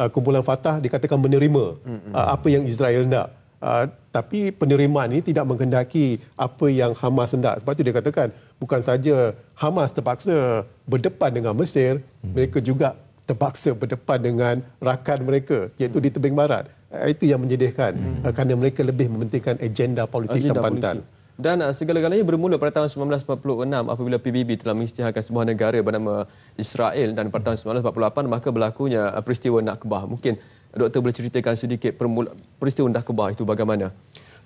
uh, kumpulan Fatah dikatakan menerima uh-huh. uh, apa yang Israel nak. Ah, tapi penerimaan ini tidak menghendaki apa yang Hamas hendak. Sebab itu dia katakan bukan saja Hamas terpaksa berdepan dengan Mesir, hmm. mereka juga terpaksa berdepan dengan rakan mereka iaitu di Tebing Barat. Ah, itu yang menyedihkan hmm. Ah, kerana mereka lebih mementingkan agenda politik agenda tempatan. Politik. Dan segala-galanya bermula pada tahun 1946 apabila PBB telah mengisytiharkan sebuah negara bernama Israel dan pada tahun 1948 maka berlakunya peristiwa Nakbah. Mungkin Doktor boleh ceritakan sedikit permula, peristiwa Dakobah itu bagaimana?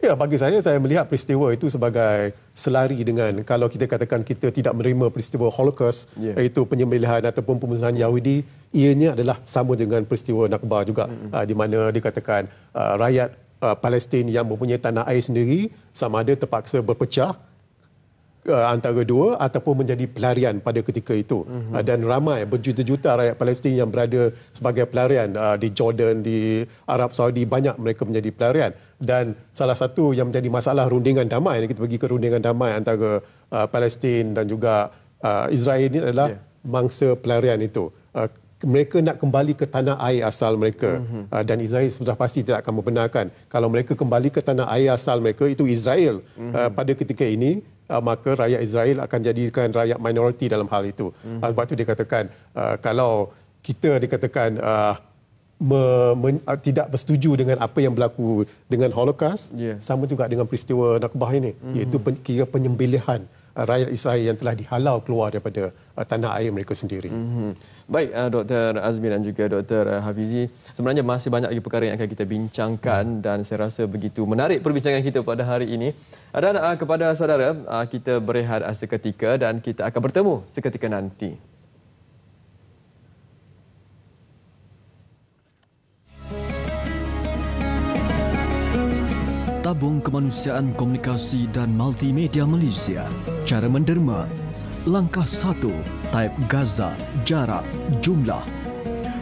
Ya, bagi saya, saya melihat peristiwa itu sebagai selari dengan kalau kita katakan kita tidak menerima peristiwa Holocaust, yeah. iaitu penyembelihan ataupun pembunuhan mm. Yahudi, ianya adalah sama dengan peristiwa Nakba juga, mm. di mana dikatakan uh, ah, rakyat uh, Palestin yang mempunyai tanah air sendiri sama ada terpaksa berpecah uh, antara dua ataupun menjadi pelarian pada ketika itu mm-hmm. uh, dan ramai berjuta-juta rakyat Palestin yang berada sebagai pelarian uh, di Jordan di Arab Saudi banyak mereka menjadi pelarian dan salah satu yang menjadi masalah rundingan damai kita pergi ke rundingan damai antara uh, Palestin dan juga uh, Israel ini adalah yeah. mangsa pelarian itu uh, mereka nak kembali ke tanah air asal mereka mm-hmm. dan Israel sudah pasti tidak akan membenarkan kalau mereka kembali ke tanah air asal mereka itu Israel mm-hmm. pada ketika ini uh, maka rakyat Israel akan jadikan rakyat minoriti dalam hal itu. Mm-hmm. Sebab itu dikatakan uh, kalau kita dikatakan uh, me, me, uh, tidak bersetuju dengan apa yang berlaku dengan Holocaust, yeah. sama juga dengan peristiwa Nakbah ini, mm-hmm. iaitu pen, kira penyembelihan Uh, rakyat Israel yang telah dihalau keluar daripada uh, tanah air mereka sendiri. Mm-hmm. Baik, uh, Dr. Azmi dan juga Dr. Uh, Hafizi, sebenarnya masih banyak lagi perkara yang akan kita bincangkan mm. dan saya rasa begitu menarik perbincangan kita pada hari ini. Dan kepada saudara, kita berehat seketika dan kita akan bertemu seketika nanti. Tabung Kemanusiaan Komunikasi dan Multimedia Malaysia cara menderma. Langkah satu, taip Gaza, jarak, jumlah.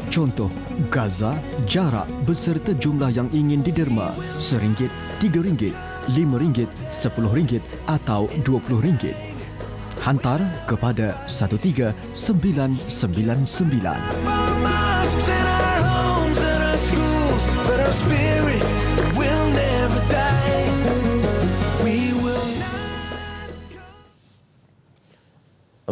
Contoh, Gaza, jarak beserta jumlah yang ingin diderma. Seringgit, tiga ringgit, lima ringgit, sepuluh ringgit atau dua puluh ringgit. Hantar kepada 13999. Our spirit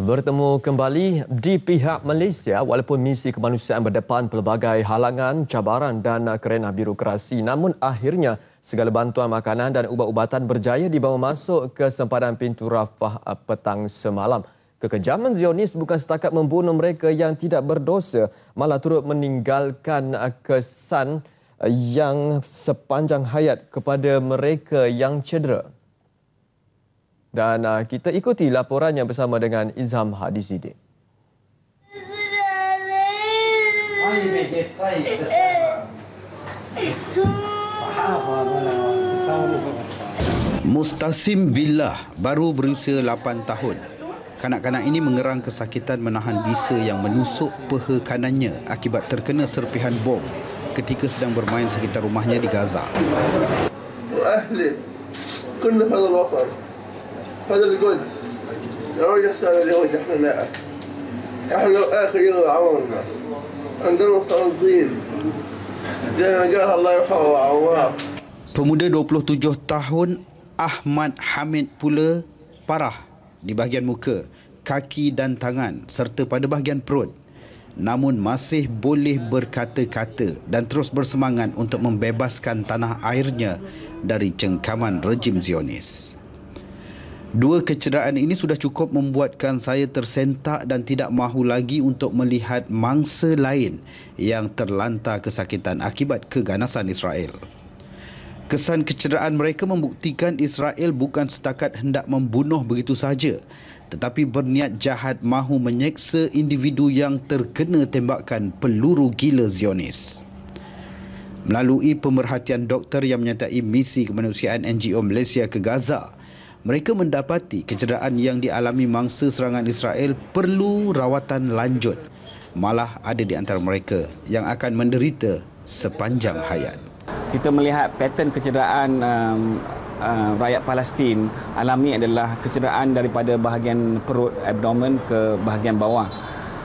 bertemu kembali di pihak Malaysia walaupun misi kemanusiaan berdepan pelbagai halangan, cabaran dan kerana birokrasi namun akhirnya segala bantuan makanan dan ubat-ubatan berjaya dibawa masuk ke sempadan pintu Rafah petang semalam. Kekejaman Zionis bukan setakat membunuh mereka yang tidak berdosa malah turut meninggalkan kesan yang sepanjang hayat kepada mereka yang cedera. Dan uh, kita ikuti laporannya bersama dengan Izam Hadi Zidik. Mustasim Billah baru berusia 8 tahun. Kanak-kanak ini mengerang kesakitan menahan bisa yang menusuk peha kanannya akibat terkena serpihan bom ketika sedang bermain sekitar rumahnya di Gaza. Ahli, kena halal wafat. هذا بيقول رجع صار اليهود احنا لا احنا اخر يوم عمرنا عندنا صنزين زي ما قال الله يرحمه عمار Pemuda 27 tahun Ahmad Hamid pula parah di bahagian muka, kaki dan tangan serta pada bahagian perut. Namun masih boleh berkata-kata dan terus bersemangat untuk membebaskan tanah airnya dari cengkaman rejim Zionis. Dua kecederaan ini sudah cukup membuatkan saya tersentak dan tidak mahu lagi untuk melihat mangsa lain yang terlantar kesakitan akibat keganasan Israel. Kesan kecederaan mereka membuktikan Israel bukan setakat hendak membunuh begitu sahaja, tetapi berniat jahat mahu menyeksa individu yang terkena tembakan peluru gila Zionis. Melalui pemerhatian doktor yang menyatai misi kemanusiaan NGO Malaysia ke Gaza, mereka mendapati kecederaan yang dialami mangsa serangan Israel perlu rawatan lanjut. Malah ada di antara mereka yang akan menderita sepanjang hayat. Kita melihat pattern kecederaan um, uh, rakyat Palestin alami adalah kecederaan daripada bahagian perut abdomen ke bahagian bawah.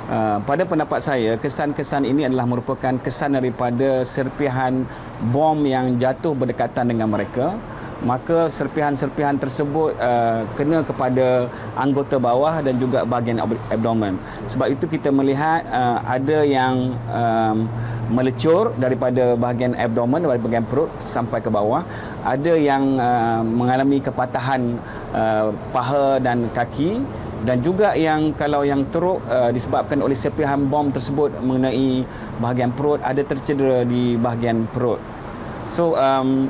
Uh, pada pendapat saya, kesan-kesan ini adalah merupakan kesan daripada serpihan bom yang jatuh berdekatan dengan mereka maka serpihan-serpihan tersebut uh, kena kepada anggota bawah dan juga bahagian abdomen. Sebab itu kita melihat uh, ada yang um, melecur daripada bahagian abdomen daripada bahagian perut sampai ke bawah, ada yang uh, mengalami kepatahan uh, paha dan kaki dan juga yang kalau yang teruk uh, disebabkan oleh serpihan bom tersebut mengenai bahagian perut ada tercedera di bahagian perut. So um,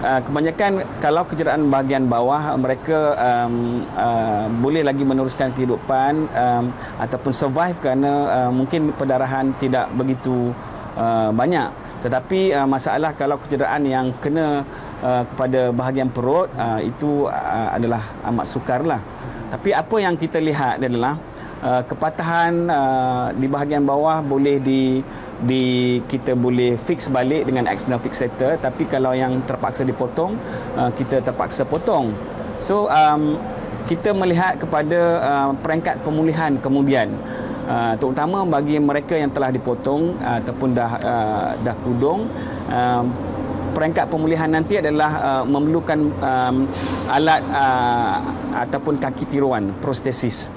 Ah, kebanyakan kalau kecederaan bahagian bawah mereka um, uh, boleh lagi meneruskan kehidupan um, ataupun survive kerana uh, mungkin pendarahan tidak begitu uh, banyak tetapi uh, masalah kalau kecederaan yang kena uh, kepada bahagian perut uh, itu uh, adalah amat sukar lah. Tapi apa yang kita lihat adalah uh, kepatahan uh, di bahagian bawah boleh di di kita boleh fix balik dengan external fixator tapi kalau yang terpaksa dipotong uh, kita terpaksa potong so um, kita melihat kepada uh, peringkat pemulihan kemudian uh, terutama bagi mereka yang telah dipotong uh, ataupun dah uh, dah kudung uh, um, peringkat pemulihan nanti adalah uh, memerlukan um, alat uh, ataupun kaki tiruan prostesis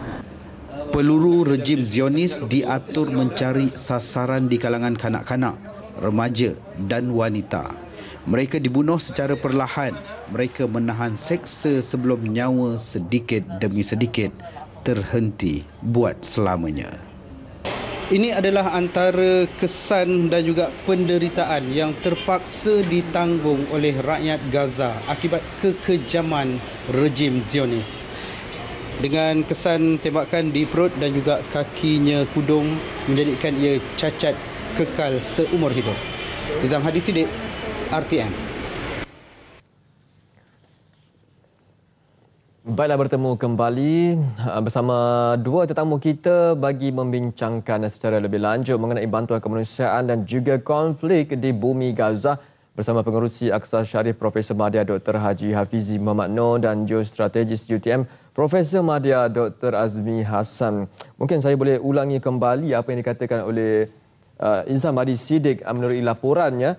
peluru rejim Zionis diatur mencari sasaran di kalangan kanak-kanak, remaja dan wanita. Mereka dibunuh secara perlahan. Mereka menahan seksa sebelum nyawa sedikit demi sedikit terhenti buat selamanya. Ini adalah antara kesan dan juga penderitaan yang terpaksa ditanggung oleh rakyat Gaza akibat kekejaman rejim Zionis dengan kesan tembakan di perut dan juga kakinya kudung menjadikan ia cacat kekal seumur hidup. Nizam Hadi Sidik, RTM. Baiklah bertemu kembali uh, bersama dua tetamu kita bagi membincangkan secara lebih lanjut mengenai bantuan kemanusiaan dan juga konflik di bumi Gaza bersama pengurusi Aksa Syarif Profesor Madya Dr. Haji Hafizi Muhammad Noor dan Geostrategis UTM Profesor Madya Dr. Azmi Hassan. Mungkin saya boleh ulangi kembali apa yang dikatakan oleh uh, Insan Madi Siddiq menurut laporannya.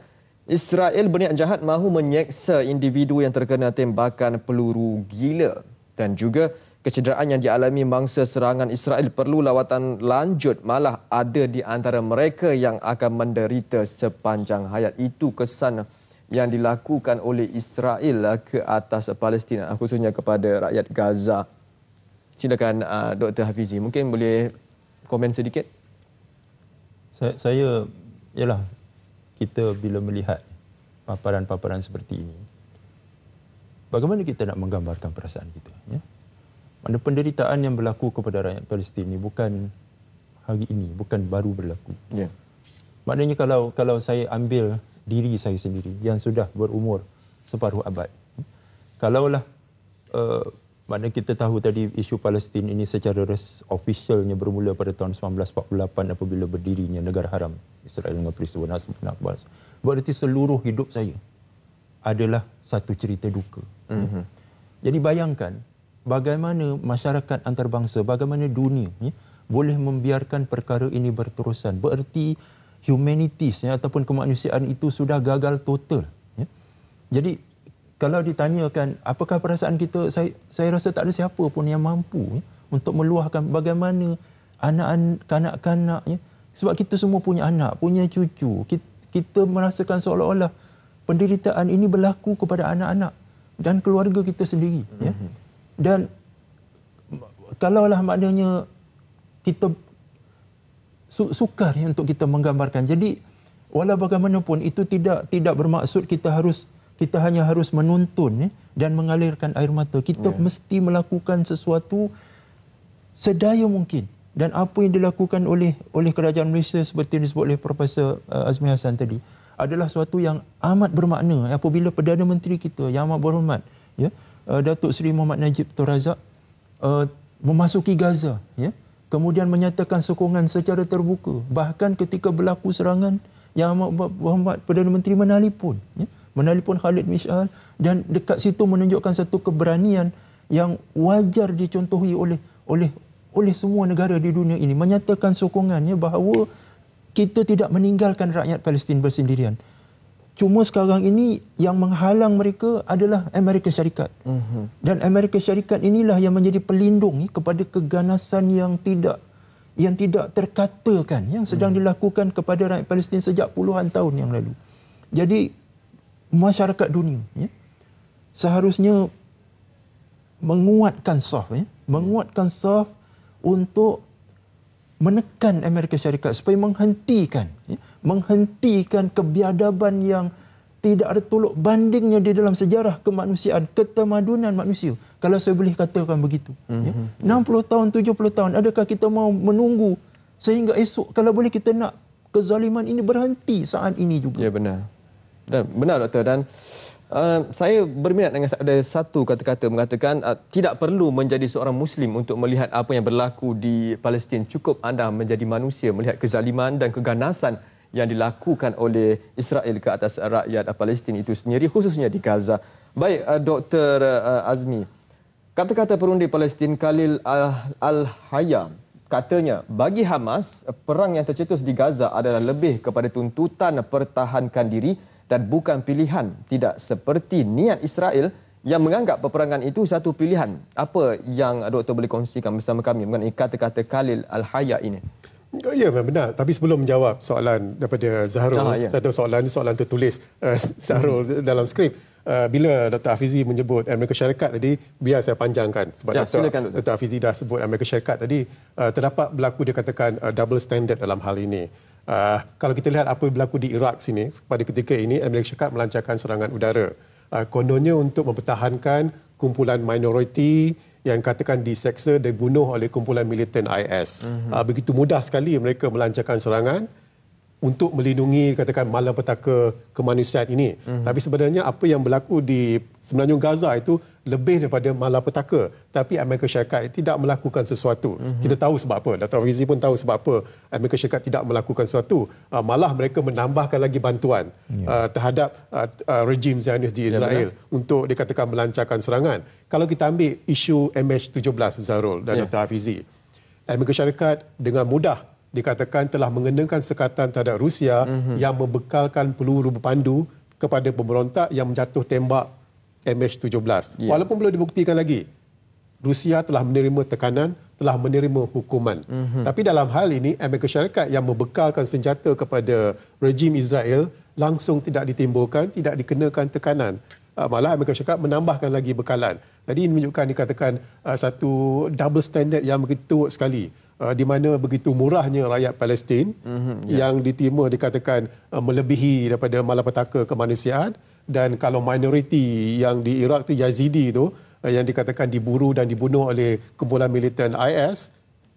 Israel berniat jahat mahu menyeksa individu yang terkena tembakan peluru gila dan juga Kecederaan yang dialami mangsa serangan Israel perlu lawatan lanjut malah ada di antara mereka yang akan menderita sepanjang hayat. Itu kesan yang dilakukan oleh Israel ke atas Palestin khususnya kepada rakyat Gaza. Silakan uh, Dr. Hafizi, mungkin boleh komen sedikit? Saya, saya yalah kita bila melihat paparan-paparan seperti ini. Bagaimana kita nak menggambarkan perasaan kita, ya? Mana penderitaan yang berlaku kepada rakyat Palestin ini bukan hari ini, bukan baru berlaku. Ya. Maknanya kalau kalau saya ambil diri saya sendiri yang sudah berumur separuh abad. Kalaulah uh, mana kita tahu tadi isu Palestin ini secara res, officialnya bermula pada tahun 1948 apabila berdirinya negara haram Israel dengan peristiwa Nasib bin Akbar. Berarti seluruh hidup saya adalah satu cerita duka. Mm-hmm. Jadi bayangkan bagaimana masyarakat antarabangsa, bagaimana dunia ya, boleh membiarkan perkara ini berterusan. Bererti humanities ya, ataupun kemanusiaan itu sudah gagal total. Ya. Jadi kalau ditanyakan apakah perasaan kita, saya, saya rasa tak ada siapa pun yang mampu ya, untuk meluahkan bagaimana anak-anak, kanak-kanak. Ya. Sebab kita semua punya anak, punya cucu. Kita, kita merasakan seolah-olah penderitaan ini berlaku kepada anak-anak dan keluarga kita sendiri. Mm-hmm. Ya. Mhm dan kalaulah maknanya kita su- sukar ya untuk kita menggambarkan jadi walau bagaimanapun itu tidak tidak bermaksud kita harus kita hanya harus menuntun ya, dan mengalirkan air mata kita yeah. mesti melakukan sesuatu sedaya mungkin dan apa yang dilakukan oleh oleh kerajaan Malaysia seperti yang disebut oleh Profesor uh, Azmi Hassan tadi adalah sesuatu yang amat bermakna apabila Perdana Menteri kita yang amat berhormat ya uh, Datuk Seri Muhammad Najib Tun Razak uh, memasuki Gaza ya kemudian menyatakan sokongan secara terbuka bahkan ketika berlaku serangan yang amat Muhammad Perdana Menteri menelpon ya menelpon Khalid Mishal dan dekat situ menunjukkan satu keberanian yang wajar dicontohi oleh oleh oleh semua negara di dunia ini menyatakan sokongannya bahawa kita tidak meninggalkan rakyat Palestin bersendirian. Cuma sekarang ini yang menghalang mereka adalah Amerika Syarikat. Mm-hmm. Dan Amerika Syarikat inilah yang menjadi pelindung kepada keganasan yang tidak yang tidak terkatakan yang sedang mm-hmm. dilakukan kepada rakyat Palestin sejak puluhan tahun yang lalu. Jadi masyarakat dunia ya, seharusnya menguatkan saf ya, menguatkan saf untuk menekan Amerika Syarikat supaya menghentikan ya, menghentikan kebiadaban yang tidak ada tolok bandingnya di dalam sejarah kemanusiaan, ketemadunan manusia. Kalau saya boleh katakan begitu. Mm-hmm. Ya. 60 mhm. tahun, 70 tahun, adakah kita mau menunggu sehingga esok kalau boleh kita nak kezaliman ini berhenti saat ini juga. Ya benar. Dan benar doktor dan Uh, saya berminat dengan ada satu kata-kata mengatakan uh, tidak perlu menjadi seorang muslim untuk melihat apa yang berlaku di Palestin cukup anda menjadi manusia melihat kezaliman dan keganasan yang dilakukan oleh Israel ke atas rakyat Palestin itu sendiri khususnya di Gaza. Baik uh, Dr uh, Azmi. Kata-kata perunding Palestin Khalil Al-Haya katanya bagi Hamas perang yang tercetus di Gaza adalah lebih kepada tuntutan pertahankan diri dan bukan pilihan tidak seperti niat Israel yang menganggap peperangan itu satu pilihan. Apa yang doktor boleh kongsikan bersama kami mengenai kata-kata Khalil Al-Hayya ini? Ya, benar. Tapi sebelum menjawab soalan daripada Zahrul, ah, ya. satu soalan ini soalan tertulis uh, [laughs] Zahrul hmm. dalam skrip. Uh, bila Dr. Afizi menyebut Amerika Syarikat tadi, biar saya panjangkan. Sebab ya, Dr. Silakan, Dr. Afizi dah sebut Amerika Syarikat tadi, uh, terdapat berlaku dia katakan uh, double standard dalam hal ini. Uh, kalau kita lihat apa yang berlaku di Iraq sini, pada ketika ini Amerika Syarikat melancarkan serangan udara. Uh, kononnya untuk mempertahankan kumpulan minoriti yang katakan diseksa dan bunuh oleh kumpulan militan IS. Uh, mhm. ah, begitu mudah sekali mereka melancarkan serangan untuk melindungi katakan petaka kemanusiaan ini. Hmm. Tapi sebenarnya apa yang berlaku di Semenanjung Gaza itu lebih daripada petaka. Tapi Amerika Syarikat tidak melakukan sesuatu. Hmm. Kita tahu sebab apa. Dato' Rizie pun tahu sebab apa Amerika Syarikat tidak melakukan sesuatu. Ah, malah mereka menambahkan lagi bantuan yeah. Ya. terhadap uh, rejim Zionis di ya, Israel yeah, untuk dikatakan melancarkan serangan. Kalau kita ambil isu MH17 Zarul dan yeah. Dato' Rizie, Amerika Syarikat dengan mudah dikatakan telah mengenakan sekatan terhadap Rusia mm-hmm. yang membekalkan peluru berpandu kepada pemberontak yang menjatuh tembak MH17. Yeah. Walaupun belum dibuktikan lagi, Rusia telah menerima tekanan, telah menerima hukuman. Mm-hmm. Tapi dalam hal ini, Amerika Syarikat yang membekalkan senjata kepada rejim Israel langsung tidak ditimbulkan, tidak dikenakan tekanan. Ah, malah Amerika Syarikat menambahkan lagi bekalan. Jadi ini menunjukkan dikatakan ah, satu double standard yang begitu sekali. Uh, di mana begitu murahnya rakyat Palestin mm-hmm, yeah. yang diterima dikatakan uh, melebihi daripada malapetaka kemanusiaan dan kalau minoriti yang di Iraq tu Yazidi tu uh, yang dikatakan diburu dan dibunuh oleh kumpulan militan IS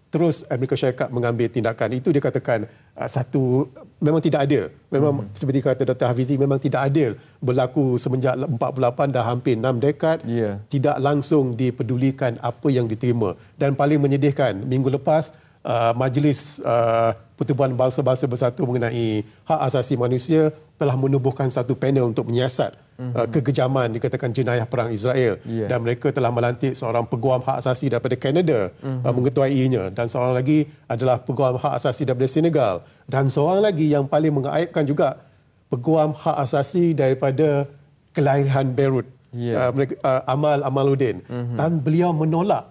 terus Amerika Syarikat mengambil tindakan. Itu dia katakan uh, satu memang tidak adil. Memang hmm. seperti kata Dr. Hafizi memang tidak adil berlaku semenjak 48 dah hampir 6 dekad yeah. tidak langsung dipedulikan apa yang diterima dan paling menyedihkan minggu lepas uh, majlis uh, Pertubuhan Bangsa-Bangsa Bersatu mengenai hak asasi manusia telah menubuhkan satu panel untuk menyiasat uh, kekejaman dikatakan jenayah perang Israel yeah. dan mereka telah melantik seorang peguam hak asasi daripada Kanada mm-hmm. uh, mengetuainya dan seorang lagi adalah peguam hak asasi daripada Senegal dan seorang lagi yang paling mengaibkan juga peguam hak asasi daripada kelahiran Beirut yeah. uh, uh, Amal Amaluddin mm-hmm. dan beliau menolak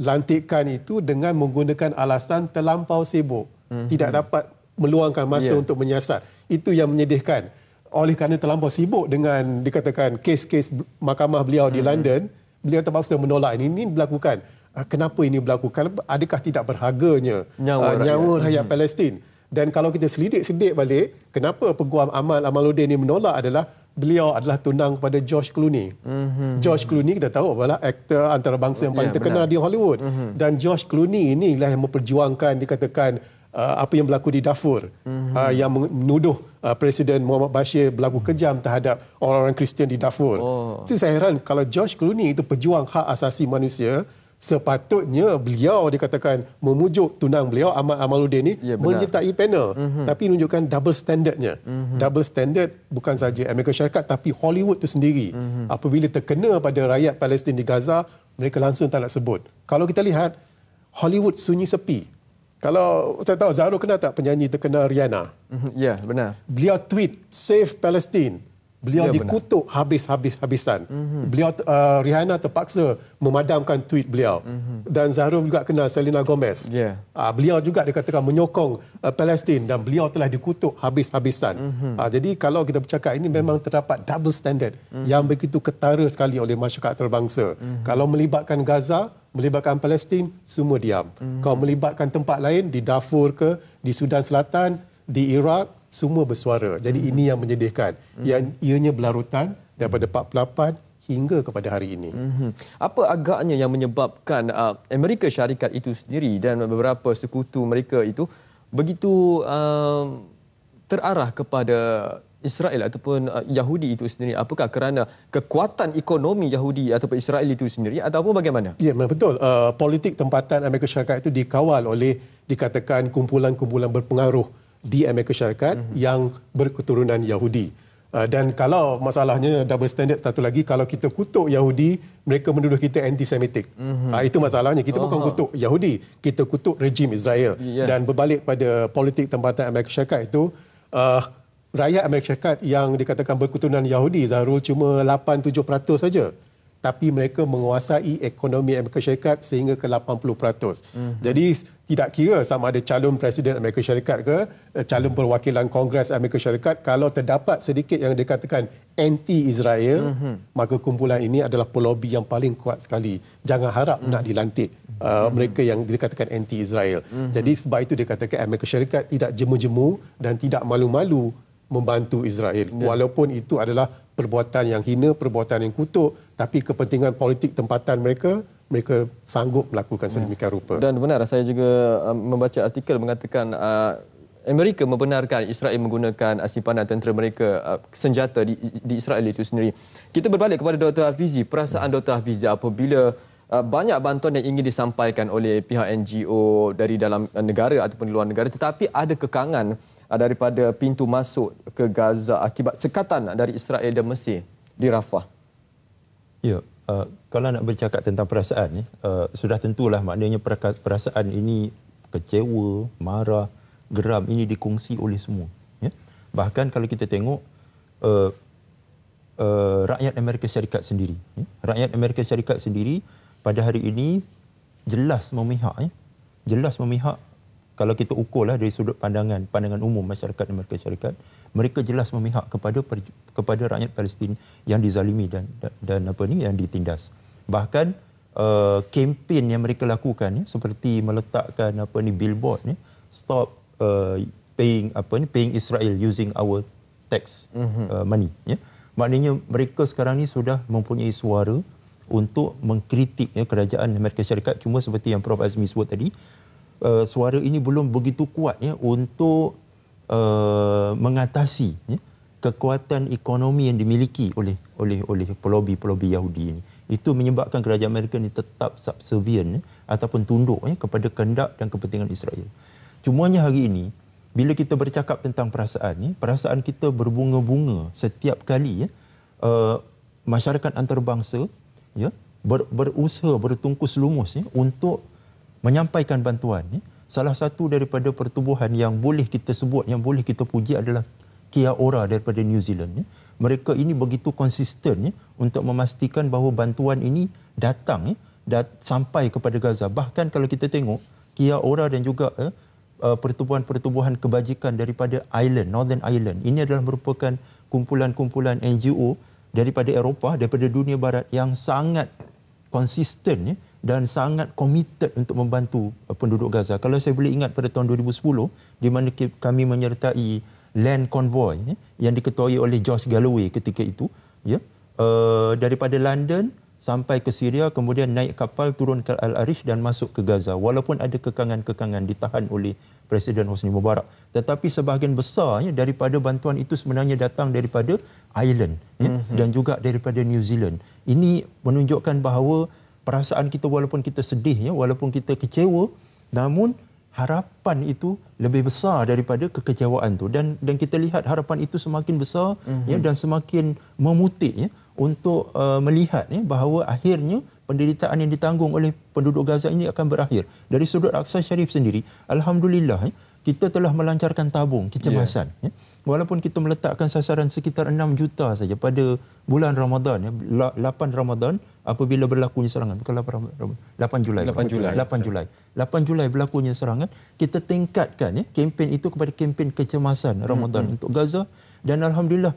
lantikan itu dengan menggunakan alasan terlampau sibuk mm-hmm. tidak dapat meluangkan masa yeah. untuk menyiasat itu yang menyedihkan oleh kerana terlampau sibuk dengan dikatakan kes-kes mahkamah beliau hmm. di London, beliau terpaksa menolak ini. Ini berlaku ah, Kenapa ini berlaku? Adakah tidak berharganya nyawa uh, rakyat, rakyat hmm. Palestin? Dan kalau kita selidik-selidik balik, kenapa peguam Amal Amaluddin ini menolak adalah beliau adalah tunang kepada George Clooney. Hmm. George Clooney kita tahu adalah aktor antarabangsa yang paling yeah, terkenal benar. di Hollywood. Hmm. Dan George Clooney inilah yang memperjuangkan dikatakan... Uh, apa yang berlaku di Darfur mm-hmm. uh, yang menuduh uh, Presiden Muhammad Bashir berlaku kejam terhadap orang-orang Kristian di Darfur. Jadi oh. saya heran kalau George Clooney itu pejuang hak asasi manusia, sepatutnya beliau dikatakan memujuk tunang beliau Ahmad Amaluddin ini ya, menyertai panel. Mm-hmm. Tapi menunjukkan double standardnya. Mm-hmm. Double standard bukan saja Amerika Syarikat tapi Hollywood itu sendiri. Mm-hmm. Apabila terkena pada rakyat Palestin di Gaza, mereka langsung tak nak sebut. Kalau kita lihat, Hollywood sunyi sepi. Kalau saya tahu Zahro kenal tak penyanyi terkenal Rihanna? Mhm, ya, yeah, benar. Beliau tweet Save Palestine. Beliau yeah, ya, dikutuk habis-habis-habisan. Mm-hmm. Beliau uh, Rihanna terpaksa memadamkan tweet beliau. Mm-hmm. Dan Zahro juga kenal Selena Gomez. Yeah. Ya. Uh, beliau juga dikatakan menyokong uh, Palestine dan beliau telah dikutuk habis-habisan. Mm-hmm. Uh, ah, jadi kalau kita bercakap ini memang terdapat double standard mm-hmm. yang begitu ketara sekali oleh masyarakat terbangsa. Mm-hmm. Kalau melibatkan Gaza, melibatkan Palestin semua diam. Mm-hmm. Kau melibatkan tempat lain di Darfur ke, di Sudan Selatan, di Iraq semua bersuara. Jadi mm-hmm. ini yang menyedihkan. Mm-hmm. Yang ianya berlarutan daripada 48 hingga kepada hari ini. Mm-hmm. Apa agaknya yang menyebabkan uh, Amerika Syarikat itu sendiri dan beberapa sekutu mereka itu begitu uh, terarah kepada Israel ataupun uh, Yahudi itu sendiri apakah kerana kekuatan ekonomi Yahudi ataupun Israel itu sendiri ataupun bagaimana? Ya betul uh, politik tempatan Amerika Syarikat itu dikawal oleh dikatakan kumpulan-kumpulan berpengaruh di Amerika Syarikat mm-hmm. yang berketurunan Yahudi uh, dan kalau masalahnya double standard satu lagi kalau kita kutuk Yahudi mereka menuduh kita antisemitik mm-hmm. uh, ah, itu masalahnya kita uh-huh. bukan kutuk Yahudi kita kutuk rejim Israel yeah. dan berbalik pada politik tempatan Amerika Syarikat itu uh, rakyat Amerika Syarikat yang dikatakan berketurunan Yahudi Zahrul cuma 8-7% saja tapi mereka menguasai ekonomi Amerika Syarikat sehingga ke 80%. Mm-hmm. Jadi tidak kira sama ada calon presiden Amerika Syarikat ke eh, calon perwakilan Kongres Amerika Syarikat kalau terdapat sedikit yang dikatakan anti Israel mm-hmm. maka kumpulan ini adalah pelobi yang paling kuat sekali. Jangan harap mm-hmm. nak dilantik uh, mm-hmm. mereka yang dikatakan anti Israel. Mm-hmm. Jadi sebab itu dikatakan Amerika Syarikat tidak jemu-jemu dan tidak malu-malu membantu Israel. Betul. Walaupun itu adalah perbuatan yang hina, perbuatan yang kutuk, tapi kepentingan politik tempatan mereka mereka sanggup melakukan hmm. sedemikian rupa. Dan benar saya juga um, membaca artikel mengatakan uh, Amerika membenarkan Israel menggunakan uh, simpanan tentera mereka uh, senjata di, di Israel itu sendiri. Kita berbalik kepada Dr. Hafizi, perasaan Dr. Hafizi apabila banyak bantuan yang ingin disampaikan oleh pihak NGO dari dalam negara ataupun di luar negara tetapi ada kekangan Ah, daripada pintu masuk ke Gaza akibat sekatan dari Israel dan Mesir di Rafah? Ya, uh, kalau nak bercakap tentang perasaan, uh, sudah tentulah maknanya perasaan ini kecewa, marah, geram ini dikongsi oleh semua. Ya? Bahkan kalau kita tengok uh, uh, rakyat Amerika Syarikat sendiri. Ya? Rakyat Amerika Syarikat sendiri pada hari ini jelas memihak, ya? jelas memihak kalau kita ukurlah dari sudut pandangan pandangan umum masyarakat Amerika Syarikat mereka jelas memihak kepada kepada rakyat Palestin yang dizalimi dan dan, dan apa ni yang ditindas bahkan uh, kempen yang mereka lakukan ya, seperti meletakkan apa ni billboard ni stop uh, paying apa ni paying Israel using our tax uh, money ya maknanya mereka sekarang ni sudah mempunyai suara untuk mengkritik ya, kerajaan Amerika Syarikat cuma seperti yang Prof Azmi sebut tadi Eh, suara ini belum begitu kuat ya untuk uh, mengatasi ya, kekuatan ekonomi yang dimiliki oleh oleh oleh pelobi-pelobi Yahudi ini. Itu menyebabkan kerajaan Amerika ini tetap subservient ya, ataupun tunduk ya, kepada kehendak dan kepentingan Israel. Cumanya hari ini bila kita bercakap tentang perasaan ini, ya, perasaan kita berbunga-bunga setiap kali ya, uh, masyarakat antarabangsa ya, ber, berusaha bertungkus lumus ya, untuk menyampaikan bantuan ni ya. salah satu daripada pertubuhan yang boleh kita sebut yang boleh kita puji adalah Kia Ora daripada New Zealand ya. Mereka ini begitu konsisten ya untuk memastikan bahawa bantuan ini datang ya dat- sampai kepada Gaza. Bahkan kalau kita tengok Kia Ora dan juga ya, pertubuhan-pertubuhan kebajikan daripada Island Northern Ireland ini adalah merupakan kumpulan-kumpulan NGO daripada Eropah daripada dunia barat yang sangat konsisten ya, dan sangat komited untuk membantu uh, penduduk Gaza. Kalau saya boleh ingat pada tahun 2010 di mana kami menyertai land convoy ya, yang diketuai oleh George Galloway ketika itu ya uh, daripada London sampai ke Syria kemudian naik kapal turun ke Al-Arish dan masuk ke Gaza walaupun ada kekangan-kekangan ditahan oleh Presiden Hosni Mubarak tetapi sebahagian besar ya, daripada bantuan itu sebenarnya datang daripada Ireland ya, mm-hmm. dan juga daripada New Zealand ini menunjukkan bahawa perasaan kita walaupun kita sedih ya walaupun kita kecewa namun harapan itu lebih besar daripada kekecewaan tu dan dan kita lihat harapan itu semakin besar mm-hmm. ya mhm. dan semakin memutih ya untuk uh, melihat ya bahawa akhirnya penderitaan yang ditanggung oleh penduduk Gaza ini akan berakhir dari sudut Aksa Syarif sendiri alhamdulillah ya, kita telah melancarkan tabung kecemasan yeah. ya, ya walaupun kita meletakkan sasaran sekitar 6 juta saja pada bulan Ramadan ya 8 Ramadan apabila berlakunya serangan bukan 8 Ramadan 8 Julai 8 Julai 8 Julai 8 Julai berlakunya serangan kita tingkatkan ya kempen itu kepada kempen kecemasan hmm, Ramadan hmm. untuk Gaza dan alhamdulillah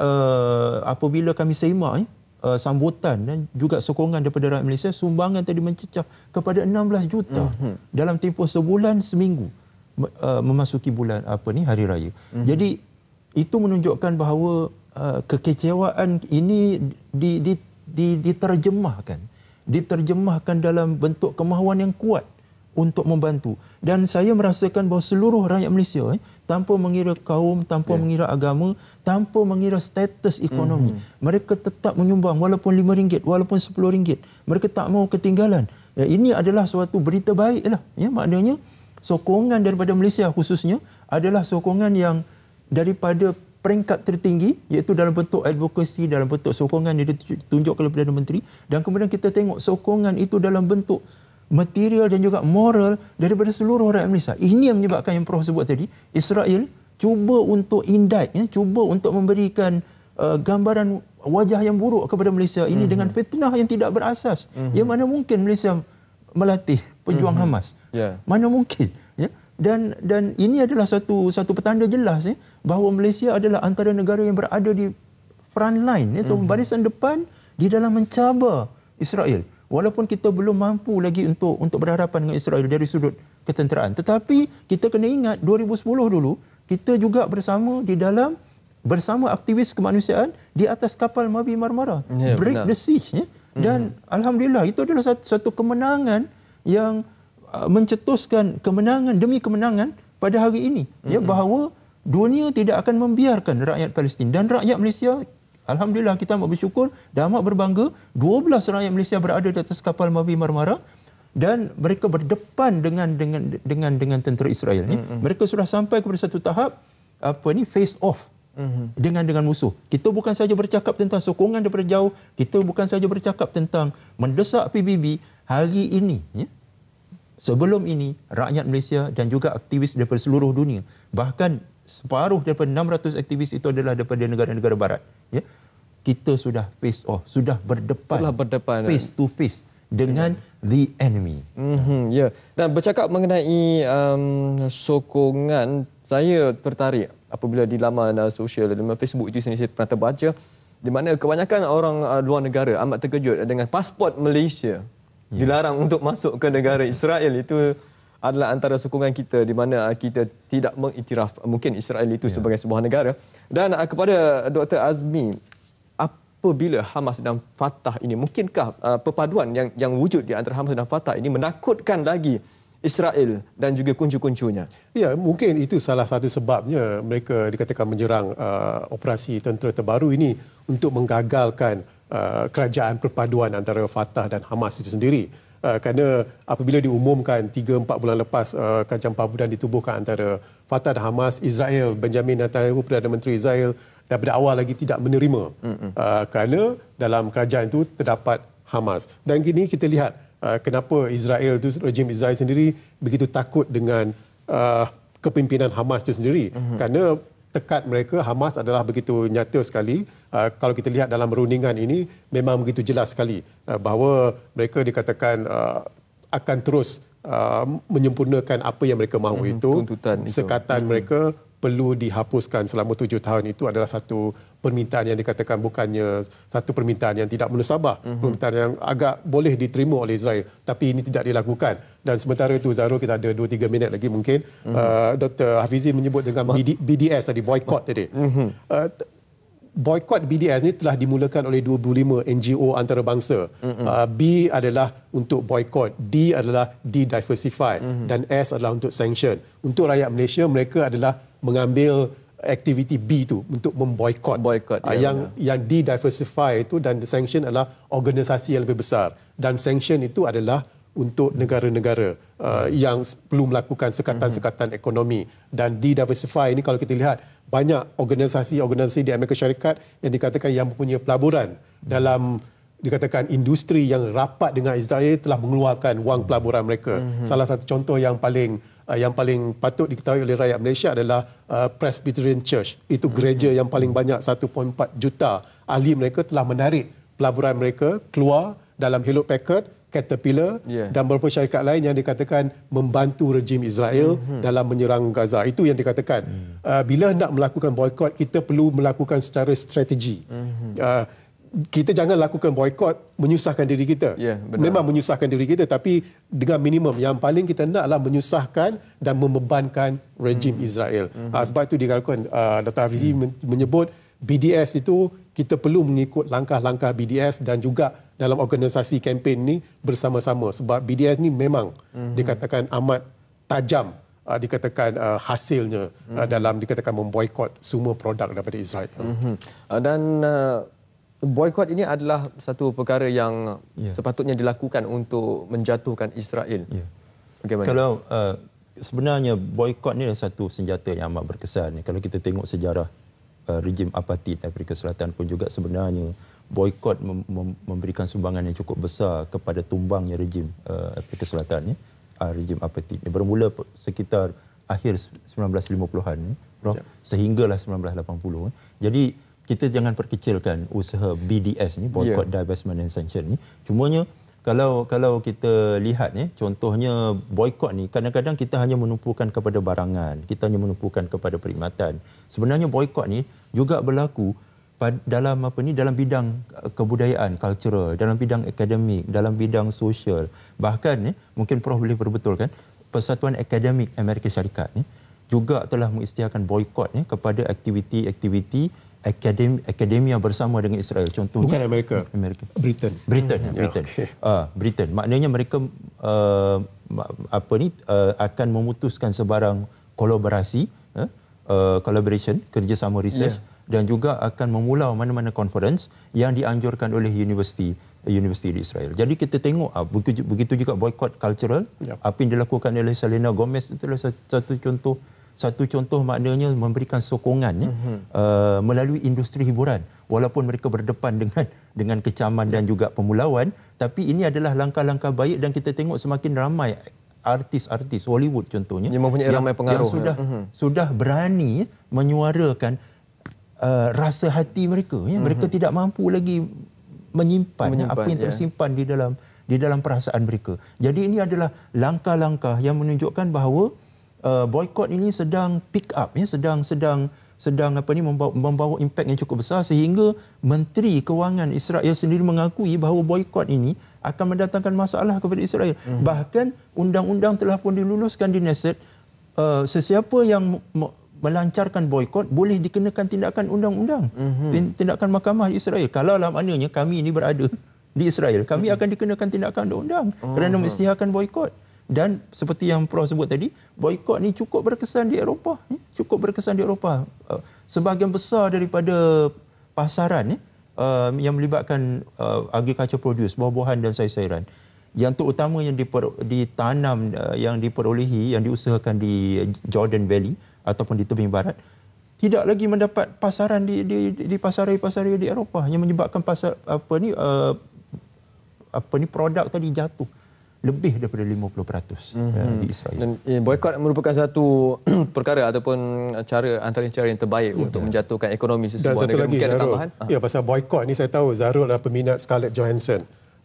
uh, apabila kami semak ya Uh, sambutan dan juga sokongan daripada rakyat Malaysia sumbangan tadi mencecah kepada 16 juta mm-hmm. dalam tempoh sebulan seminggu Uh, memasuki bulan apa ni hari raya. Mm-hmm. Jadi itu menunjukkan bahawa uh, kekecewaan ini di, di, di, diterjemahkan, diterjemahkan dalam bentuk kemahuan yang kuat untuk membantu. Dan saya merasakan bahawa seluruh rakyat Malaysia eh, tanpa mengira kaum, tanpa yeah. mengira agama, tanpa mengira status ekonomi, mm-hmm. mereka tetap menyumbang walaupun RM5, walaupun RM10. Mereka tak mau ketinggalan. Ya, ini adalah suatu berita baiklah. Ya, maknanya sokongan daripada Malaysia khususnya adalah sokongan yang daripada peringkat tertinggi iaitu dalam bentuk advokasi dalam bentuk sokongan yang ditunjuk kepada Perdana Menteri dan kemudian kita tengok sokongan itu dalam bentuk material dan juga moral daripada seluruh rakyat Malaysia. Ini yang menyebabkan yang Prof sebut tadi, Israel cuba untuk indict ya, cuba untuk memberikan uh, gambaran wajah yang buruk kepada Malaysia ini mm-hmm. dengan fitnah yang tidak berasas. Mm-hmm. Yang mana mungkin Malaysia melatih pejuang mm-hmm. Hamas. Yeah. Mana mungkin? Ya? Dan dan ini adalah satu satu petanda jelas ya, bahawa Malaysia adalah antara negara yang berada di front line iaitu ya, mm-hmm. barisan depan di dalam mencabar Israel. Walaupun kita belum mampu lagi untuk untuk berhadapan dengan Israel dari sudut ketenteraan, tetapi kita kena ingat 2010 dulu kita juga bersama di dalam bersama aktivis kemanusiaan di atas kapal Mavi Marmara. Yeah, Break benar. the siege ya. Hmm. Dan hmm. alhamdulillah itu adalah satu, satu kemenangan yang uh, mencetuskan kemenangan demi kemenangan pada hari ini ya, hmm. ya bahawa dunia tidak akan membiarkan rakyat Palestin dan rakyat Malaysia alhamdulillah kita amat bersyukur dan amat berbangga 12 rakyat Malaysia berada di atas kapal Mavi Marmara dan mereka berdepan dengan dengan dengan dengan tentera Israel ni hmm. hmm. mereka sudah sampai kepada satu tahap apa ni face off Mhm. dengan dengan musuh. Kita bukan saja bercakap tentang sokongan daripada jauh, kita bukan saja bercakap tentang mendesak PBB hari ini, ya. Sebelum ini rakyat Malaysia dan juga aktivis daripada seluruh dunia, bahkan separuh daripada 600 aktivis itu adalah daripada negara-negara barat, ya. Kita sudah face off, sudah berdepan. berdepan face eh. to face dengan hmm. the enemy. Mhm, ya. Dan bercakap mengenai um, sokongan, saya tertarik apabila di laman uh, sosial di Facebook itu sendiri saya pernah terbaca di mana kebanyakan orang uh, luar negara amat terkejut dengan pasport Malaysia yeah. dilarang untuk masuk ke negara Israel itu adalah antara sokongan kita di mana ah, kita tidak mengiktiraf ah, mungkin Israel itu yeah. sebagai sebuah negara dan uh, kepada Dr Azmi apabila Hamas dan Fatah ini mungkinkah uh, perpaduan yang yang wujud di antara Hamas dan Fatah ini menakutkan lagi Israel dan juga kuncu-kuncunya. Ya, mungkin itu salah satu sebabnya mereka dikatakan menyerang uh, operasi tentera terbaru ini untuk menggagalkan uh, kerajaan perpaduan antara Fatah dan Hamas itu sendiri. Uh, kerana apabila diumumkan 3-4 bulan lepas uh, kerajaan perpaduan ditubuhkan antara Fatah dan Hamas, Israel, Benjamin Netanyahu, Perdana Menteri Israel daripada awal lagi tidak menerima. Uh, kerana dalam kerajaan itu terdapat Hamas. Dan kini kita lihat Uh, kenapa Israel tu rejim Israel sendiri begitu takut dengan uh, kepimpinan Hamas itu sendiri mm-hmm. kerana tekad mereka Hamas adalah begitu nyata sekali uh, kalau kita lihat dalam rundingan ini memang begitu jelas sekali uh, bahawa mereka dikatakan uh, akan terus uh, menyempurnakan apa yang mereka mahu hmm itu Tuntutan sekatan itu. Mhm. mereka perlu dihapuskan selama tujuh tahun itu adalah satu permintaan yang dikatakan bukannya satu permintaan yang tidak munasabah, mm-hmm. permintaan yang agak boleh diterima oleh Israel tapi ini tidak dilakukan. Dan sementara itu Zaro kita ada dua tiga minit lagi mungkin mm-hmm. uh, Dr. Hafizi menyebut dengan BD, BDS tadi boycott tadi. Mm-hmm. Uh, boycott BDS ni telah dimulakan oleh 25 NGO antarabangsa. Mm-hmm. Uh, B adalah untuk boycott, D adalah de-diversify mm-hmm. dan S adalah untuk sanction. Untuk rakyat Malaysia mereka adalah mengambil aktiviti B tu untuk memboikot boycott, uh, ah, yang ya. yang didiversify itu dan the sanction adalah organisasi yang lebih besar dan sanction itu adalah untuk negara-negara uh, yang perlu melakukan sekatan-sekatan mhm. ekonomi dan di diversify ini kalau kita lihat banyak organisasi-organisasi di Amerika Syarikat yang dikatakan yang mempunyai pelaburan dalam dikatakan industri yang rapat dengan Israel telah mengeluarkan wang pelaburan mereka. Hmm. Salah satu contoh yang paling Ah, yang paling patut diketahui oleh rakyat Malaysia adalah ah, Presbyterian Church. Itu gereja yang paling banyak 1.4 juta ahli mereka telah menarik pelaburan mereka keluar dalam Hewlett Packard, Caterpillar yeah. dan beberapa syarikat lain yang dikatakan membantu rejim Israel mm-hmm. dalam menyerang Gaza. Itu yang dikatakan. Mm. Bila nak melakukan boykot, kita perlu melakukan secara strategi. Mm-hmm kita jangan lakukan boykot menyusahkan diri kita. Ya, Memang menyusahkan diri kita tapi dengan minimum yang paling kita nak adalah menyusahkan dan membebankan rejim hmm. Israel. Hmm. Ah, sebab itu dikatakan uh, Dr. Hafizi hmm. menyebut BDS itu kita perlu mengikut langkah-langkah BDS dan juga dalam organisasi kempen ini bersama-sama. Sebab BDS ini memang hmm. dikatakan amat tajam ah, dikatakan uh, hasilnya uh, dalam dikatakan memboikot semua produk daripada Israel. Mm-hmm. Uh, dan uh, boikot ini adalah satu perkara yang yeah. sepatutnya dilakukan untuk menjatuhkan Israel. Yeah. Ya. Bagaimana? Kalau uh, sebenarnya boikot ini adalah satu senjata yang amat berkesan. Kalau kita tengok sejarah uh, rejim apartheid Afrika Selatan pun juga sebenarnya boikot mem- memberikan sumbangan yang cukup besar kepada tumbangnya rejim uh, Afrika Selatan ya. Uh, rejim apartheid. Ini bermula sekitar akhir 1950-an ya. Yeah. Sehinggalah 1980. Jadi kita jangan perkecilkan usaha BDS ni boycott yeah. divestment and sanction ni cumanya kalau kalau kita lihat ni contohnya boycott ni kadang-kadang kita hanya menumpukan kepada barangan kita hanya menumpukan kepada perkhidmatan sebenarnya boycott ni juga berlaku dalam apa ni dalam bidang eh, kebudayaan cultural dalam bidang akademik dalam bidang sosial bahkan ni mungkin prof boleh perbetulkan persatuan akademik Amerika Syarikat ni juga telah mengisytiharkan boikot ya, kepada aktiviti-aktiviti akademi, yang bersama dengan Israel contohnya bukan Amerika Amerika Britain Britain hmm. Britain yeah, okay. uh, Britain maknanya mereka uh, apa ni uh, akan memutuskan sebarang kolaborasi eh, uh, collaboration kerjasama research yeah. dan juga akan memulau mana-mana conference yang dianjurkan oleh universiti universiti di Israel. Jadi kita tengok uh, begitu, juga boycott cultural yeah. apa yang dilakukan oleh Selena Gomez itu adalah satu contoh satu contoh maknanya memberikan sokongan ya, uh-huh. uh, melalui industri hiburan walaupun mereka berdepan dengan dengan kecaman dan juga pemulawan tapi ini adalah langkah-langkah baik dan kita tengok semakin ramai artis-artis Hollywood contohnya yang mempunyai yang, ramai pengaruh yang sudah uh sudah berani ya, menyuarakan uh, rasa hati mereka ya. Mhm. mereka uh-huh. tidak mampu lagi menyimpan, ya, menyimpan apa yang tersimpan ya. di dalam di dalam perasaan mereka jadi ini adalah langkah-langkah yang menunjukkan bahawa Uh, boycott ini sedang pick up ya sedang sedang sedang apa ni membawa, membawa impak yang cukup besar sehingga menteri kewangan Israel sendiri mengakui bahawa boykot ini akan mendatangkan masalah kepada Israel hmm. bahkan undang-undang telah pun diluluskan di Knesset uh, sesiapa yang melancarkan boykot boleh dikenakan tindakan undang-undang hmm. tindakan mahkamah di Israel kalau dalam anunya kami ini berada di Israel kami hmm. akan dikenakan tindakan undang-undang oh, hmm. kerana mengisytiharkan boykot dan seperti yang Prof sebut tadi boikot ni cukup berkesan di Eropah eh? cukup berkesan di Eropah eh, sebahagian besar daripada pasaran eh, yang melibatkan agriculture produce buah-buahan dan sayur-sayuran yang terutama yang diper, ditanam yang diperolehi yang diusahakan di Jordan Valley ataupun di tebing barat tidak lagi mendapat pasaran di di di pasar di Eropah yang menyebabkan pasar apa ni apa ni produk tadi jatuh lebih daripada 50% mm-hmm. Eh, di Israel. Dan eh, merupakan satu [clears throat] perkara ataupun cara antara cara yang terbaik yeah, untuk yeah. menjatuhkan ekonomi sesebuah Dan satu Lagi, Zarul, ha. ya pasal boycott ni saya tahu Zarul adalah peminat Scarlett Johansson.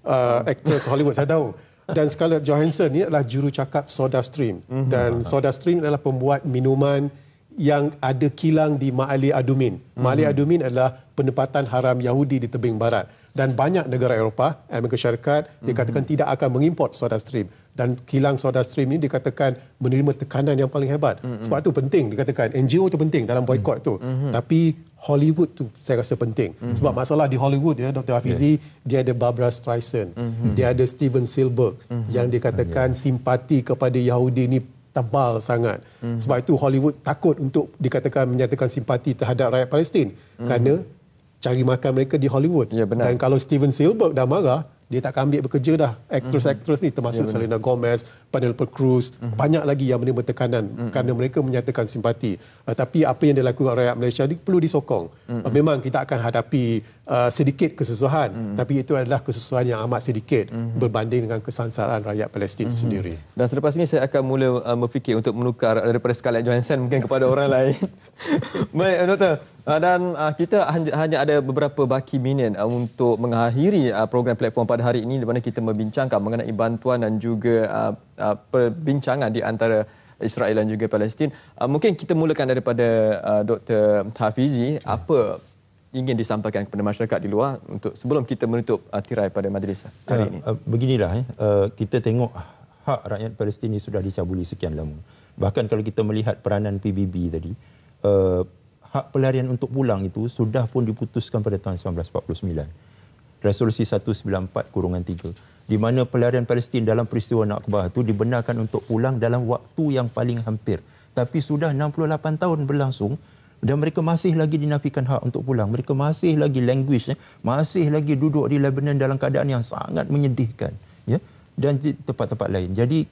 Uh, actress Hollywood saya tahu. Dan Scarlett Johansson ni adalah juru cakap SodaStream mm-hmm. dan ha, ha. SodaStream adalah pembuat minuman yang ada kilang di Maali Adumin. Mm-hmm. Maali Adumin adalah penempatan haram Yahudi di tebing barat dan banyak negara Eropah, Amerika Syarikat dikatakan mm-hmm. tidak akan mengimport soda stream dan kilang soda stream ini dikatakan menerima tekanan yang paling hebat. Mm-hmm. Sebab itu penting dikatakan NGO itu penting dalam mhm. boikot itu. Mm-hmm. Tapi Hollywood tu saya rasa penting. Mm-hmm. Sebab masalah di Hollywood ya Dr. Hafizi, yeah. dia ada Barbara Streisand, mm-hmm. dia ada Steven Spielberg mm-hmm. yang dikatakan yeah. simpati kepada Yahudi ini tebal sangat. Mm-hmm. Sebab itu Hollywood takut untuk dikatakan menyatakan simpati terhadap rakyat Palestin mm-hmm. kerana cari makan mereka di Hollywood. Ya, benar. Dan kalau Steven Spielberg dah marah, dia tak ambil bekerja dah. Aktris-aktris mm-hmm. ni termasuk ya, Selena Gomez, Penelope Cruz, hmm banyak lagi yang menerima tekanan hmm kerana mereka menyatakan simpati. Uh, tapi apa yang dilakukan rakyat Malaysia ni perlu disokong. hmm Uh, memang kita akan hadapi uh, sedikit kesusahan mm tapi itu adalah kesusahan yang amat sedikit mm-hmm. berbanding dengan kesansaran rakyat Palestin mm-hmm. sendiri. Dan selepas ini saya akan mula uh, berfikir untuk menukar daripada Scarlett Johansson mungkin kepada orang lain. [laughs] Baik, doktor. Uh, dan uh, kita hanya ada beberapa baki minit uh, untuk mengakhiri uh, program platform pada hari ini di mana kita membincangkan mengenai bantuan dan juga uh, uh, perbincangan di antara Israel dan juga Palestin. Uh, mungkin kita mulakan daripada uh, Dr. Hafizi, apa ingin disampaikan kepada masyarakat di luar untuk sebelum kita menutup uh, tirai pada majlis hari ya, ini? Uh, beginilah, eh. uh, kita tengok hak rakyat Palestin ini sudah dicabuli sekian lama. Bahkan kalau kita melihat peranan PBB tadi, uh, hak pelarian untuk pulang itu sudah pun diputuskan pada tahun 1949. Resolusi 194-3 kurungan di mana pelarian Palestin dalam peristiwa Nakbah itu dibenarkan untuk pulang dalam waktu yang paling hampir. Tapi sudah 68 tahun berlangsung, dan mereka masih lagi dinafikan hak untuk pulang. Mereka masih lagi languish, eh, masih lagi duduk di Lebanon dalam keadaan yang sangat menyedihkan. Ya? Dan di tempat-tempat lain. Jadi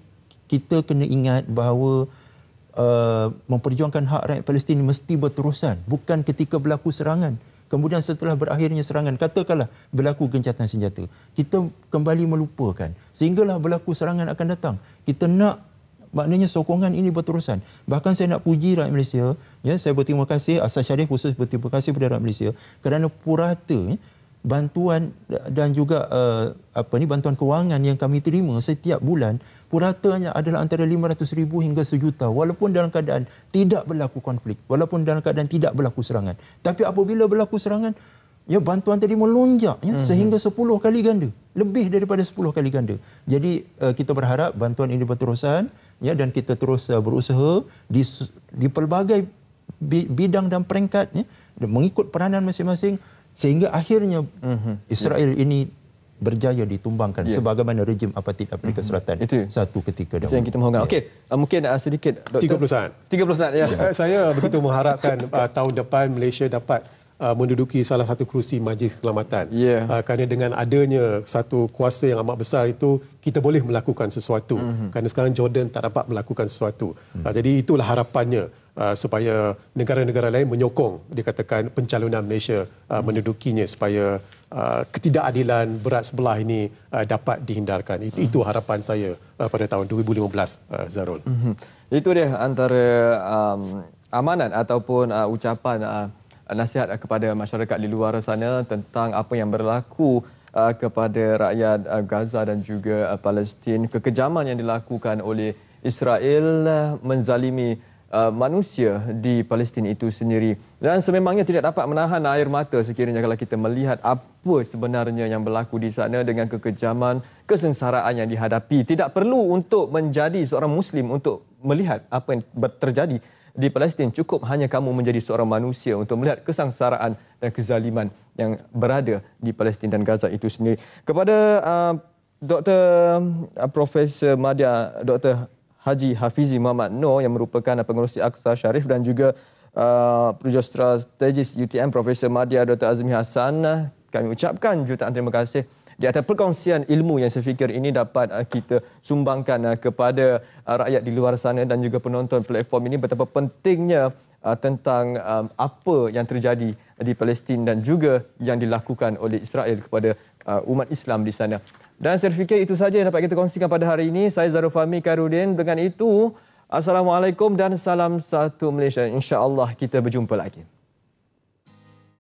kita kena ingat bahawa uh, memperjuangkan hak rakyat Palestin mesti berterusan. Bukan ketika berlaku serangan. Kemudian setelah berakhirnya serangan, katakanlah berlaku gencatan senjata. Kita kembali melupakan. Sehinggalah berlaku serangan akan datang. Kita nak Maknanya sokongan ini berterusan. Bahkan saya nak puji rakyat Malaysia, ya, saya berterima kasih asas syarif khusus berterima kasih kepada rakyat Malaysia kerana purata ya, bantuan dan juga uh, apa ni bantuan kewangan yang kami terima setiap bulan puratanya adalah antara ribu hingga sejuta walaupun dalam keadaan tidak berlaku konflik walaupun dalam keadaan tidak berlaku serangan tapi apabila berlaku serangan ya bantuan tadi melonjak ya mm-hmm. sehingga 10 kali ganda lebih daripada 10 kali ganda jadi uh, kita berharap bantuan ini berterusan ya dan kita terus uh, berusaha di di pelbagai bidang dan peringkat ya mengikut peranan masing-masing sehingga akhirnya mm-hmm. Israel yeah. ini berjaya ditumbangkan yeah. sebagaimana rejim apartheid Afrika mm-hmm. Selatan Itu. satu ketika dahulu. Itu yang kita mohonkan. Yeah. Okey, uh, mungkin uh, sedikit Dr. 30 saat. 30 saat ya. Yeah. Saya begitu mengharapkan uh, tahun depan Malaysia dapat uh, menduduki salah satu kerusi Majlis Keselamatan. Yeah. Uh, kerana dengan adanya satu kuasa yang amat besar itu, kita boleh melakukan sesuatu. Mm-hmm. Kerana sekarang Jordan tak dapat melakukan sesuatu. Mm. Uh, jadi itulah harapannya uh, supaya negara-negara lain menyokong dikatakan pencalonan Malaysia uh, mm. mendudukinya supaya Uh, ketidakadilan berat sebelah ini uh, dapat dihindarkan. Itu, uh. itu harapan saya uh, pada tahun 2015, uh, Zarul. uh Itu dia antara um, amanan ataupun uh, ucapan uh, Uh, nasihat kepada masyarakat di luar sana tentang apa yang berlaku uh, kepada rakyat uh, Gaza dan juga Palestin kekejaman yang dilakukan oleh Israel menzalimi manusia di Palestin itu sendiri dan sememangnya tidak dapat menahan air mata sekiranya kalau kita melihat apa sebenarnya yang berlaku di sana dengan kekejaman kesengsaraan yang dihadapi tidak perlu untuk menjadi seorang muslim untuk melihat apa yang terjadi di Palestin cukup hanya kamu menjadi seorang manusia untuk melihat kesangsaraan dan kezaliman yang berada di Palestin dan Gaza itu sendiri. Kepada uh, Dr. Uh, Profesor Madya Dr. Haji Hafizi Muhammad Noor yang merupakan uh, pengurusi Aksa Sharif dan juga uh, Projek Strategis UTM Profesor Madya Dr. Azmi Hassan uh, kami ucapkan jutaan terima kasih di atas perkongsian ilmu yang saya fikir ini dapat uh, kita sumbangkan uh, kepada uh, rakyat di luar sana dan juga penonton platform ini betapa pentingnya tentang um, apa yang terjadi di Palestin dan juga yang dilakukan oleh Israel kepada umat Islam di sana. Dan saya fikir itu saja yang dapat kita kongsikan pada hari ini. Saya Zarufami Karudin. Dengan itu, Assalamualaikum dan salam satu Malaysia. InsyaAllah kita berjumpa lagi.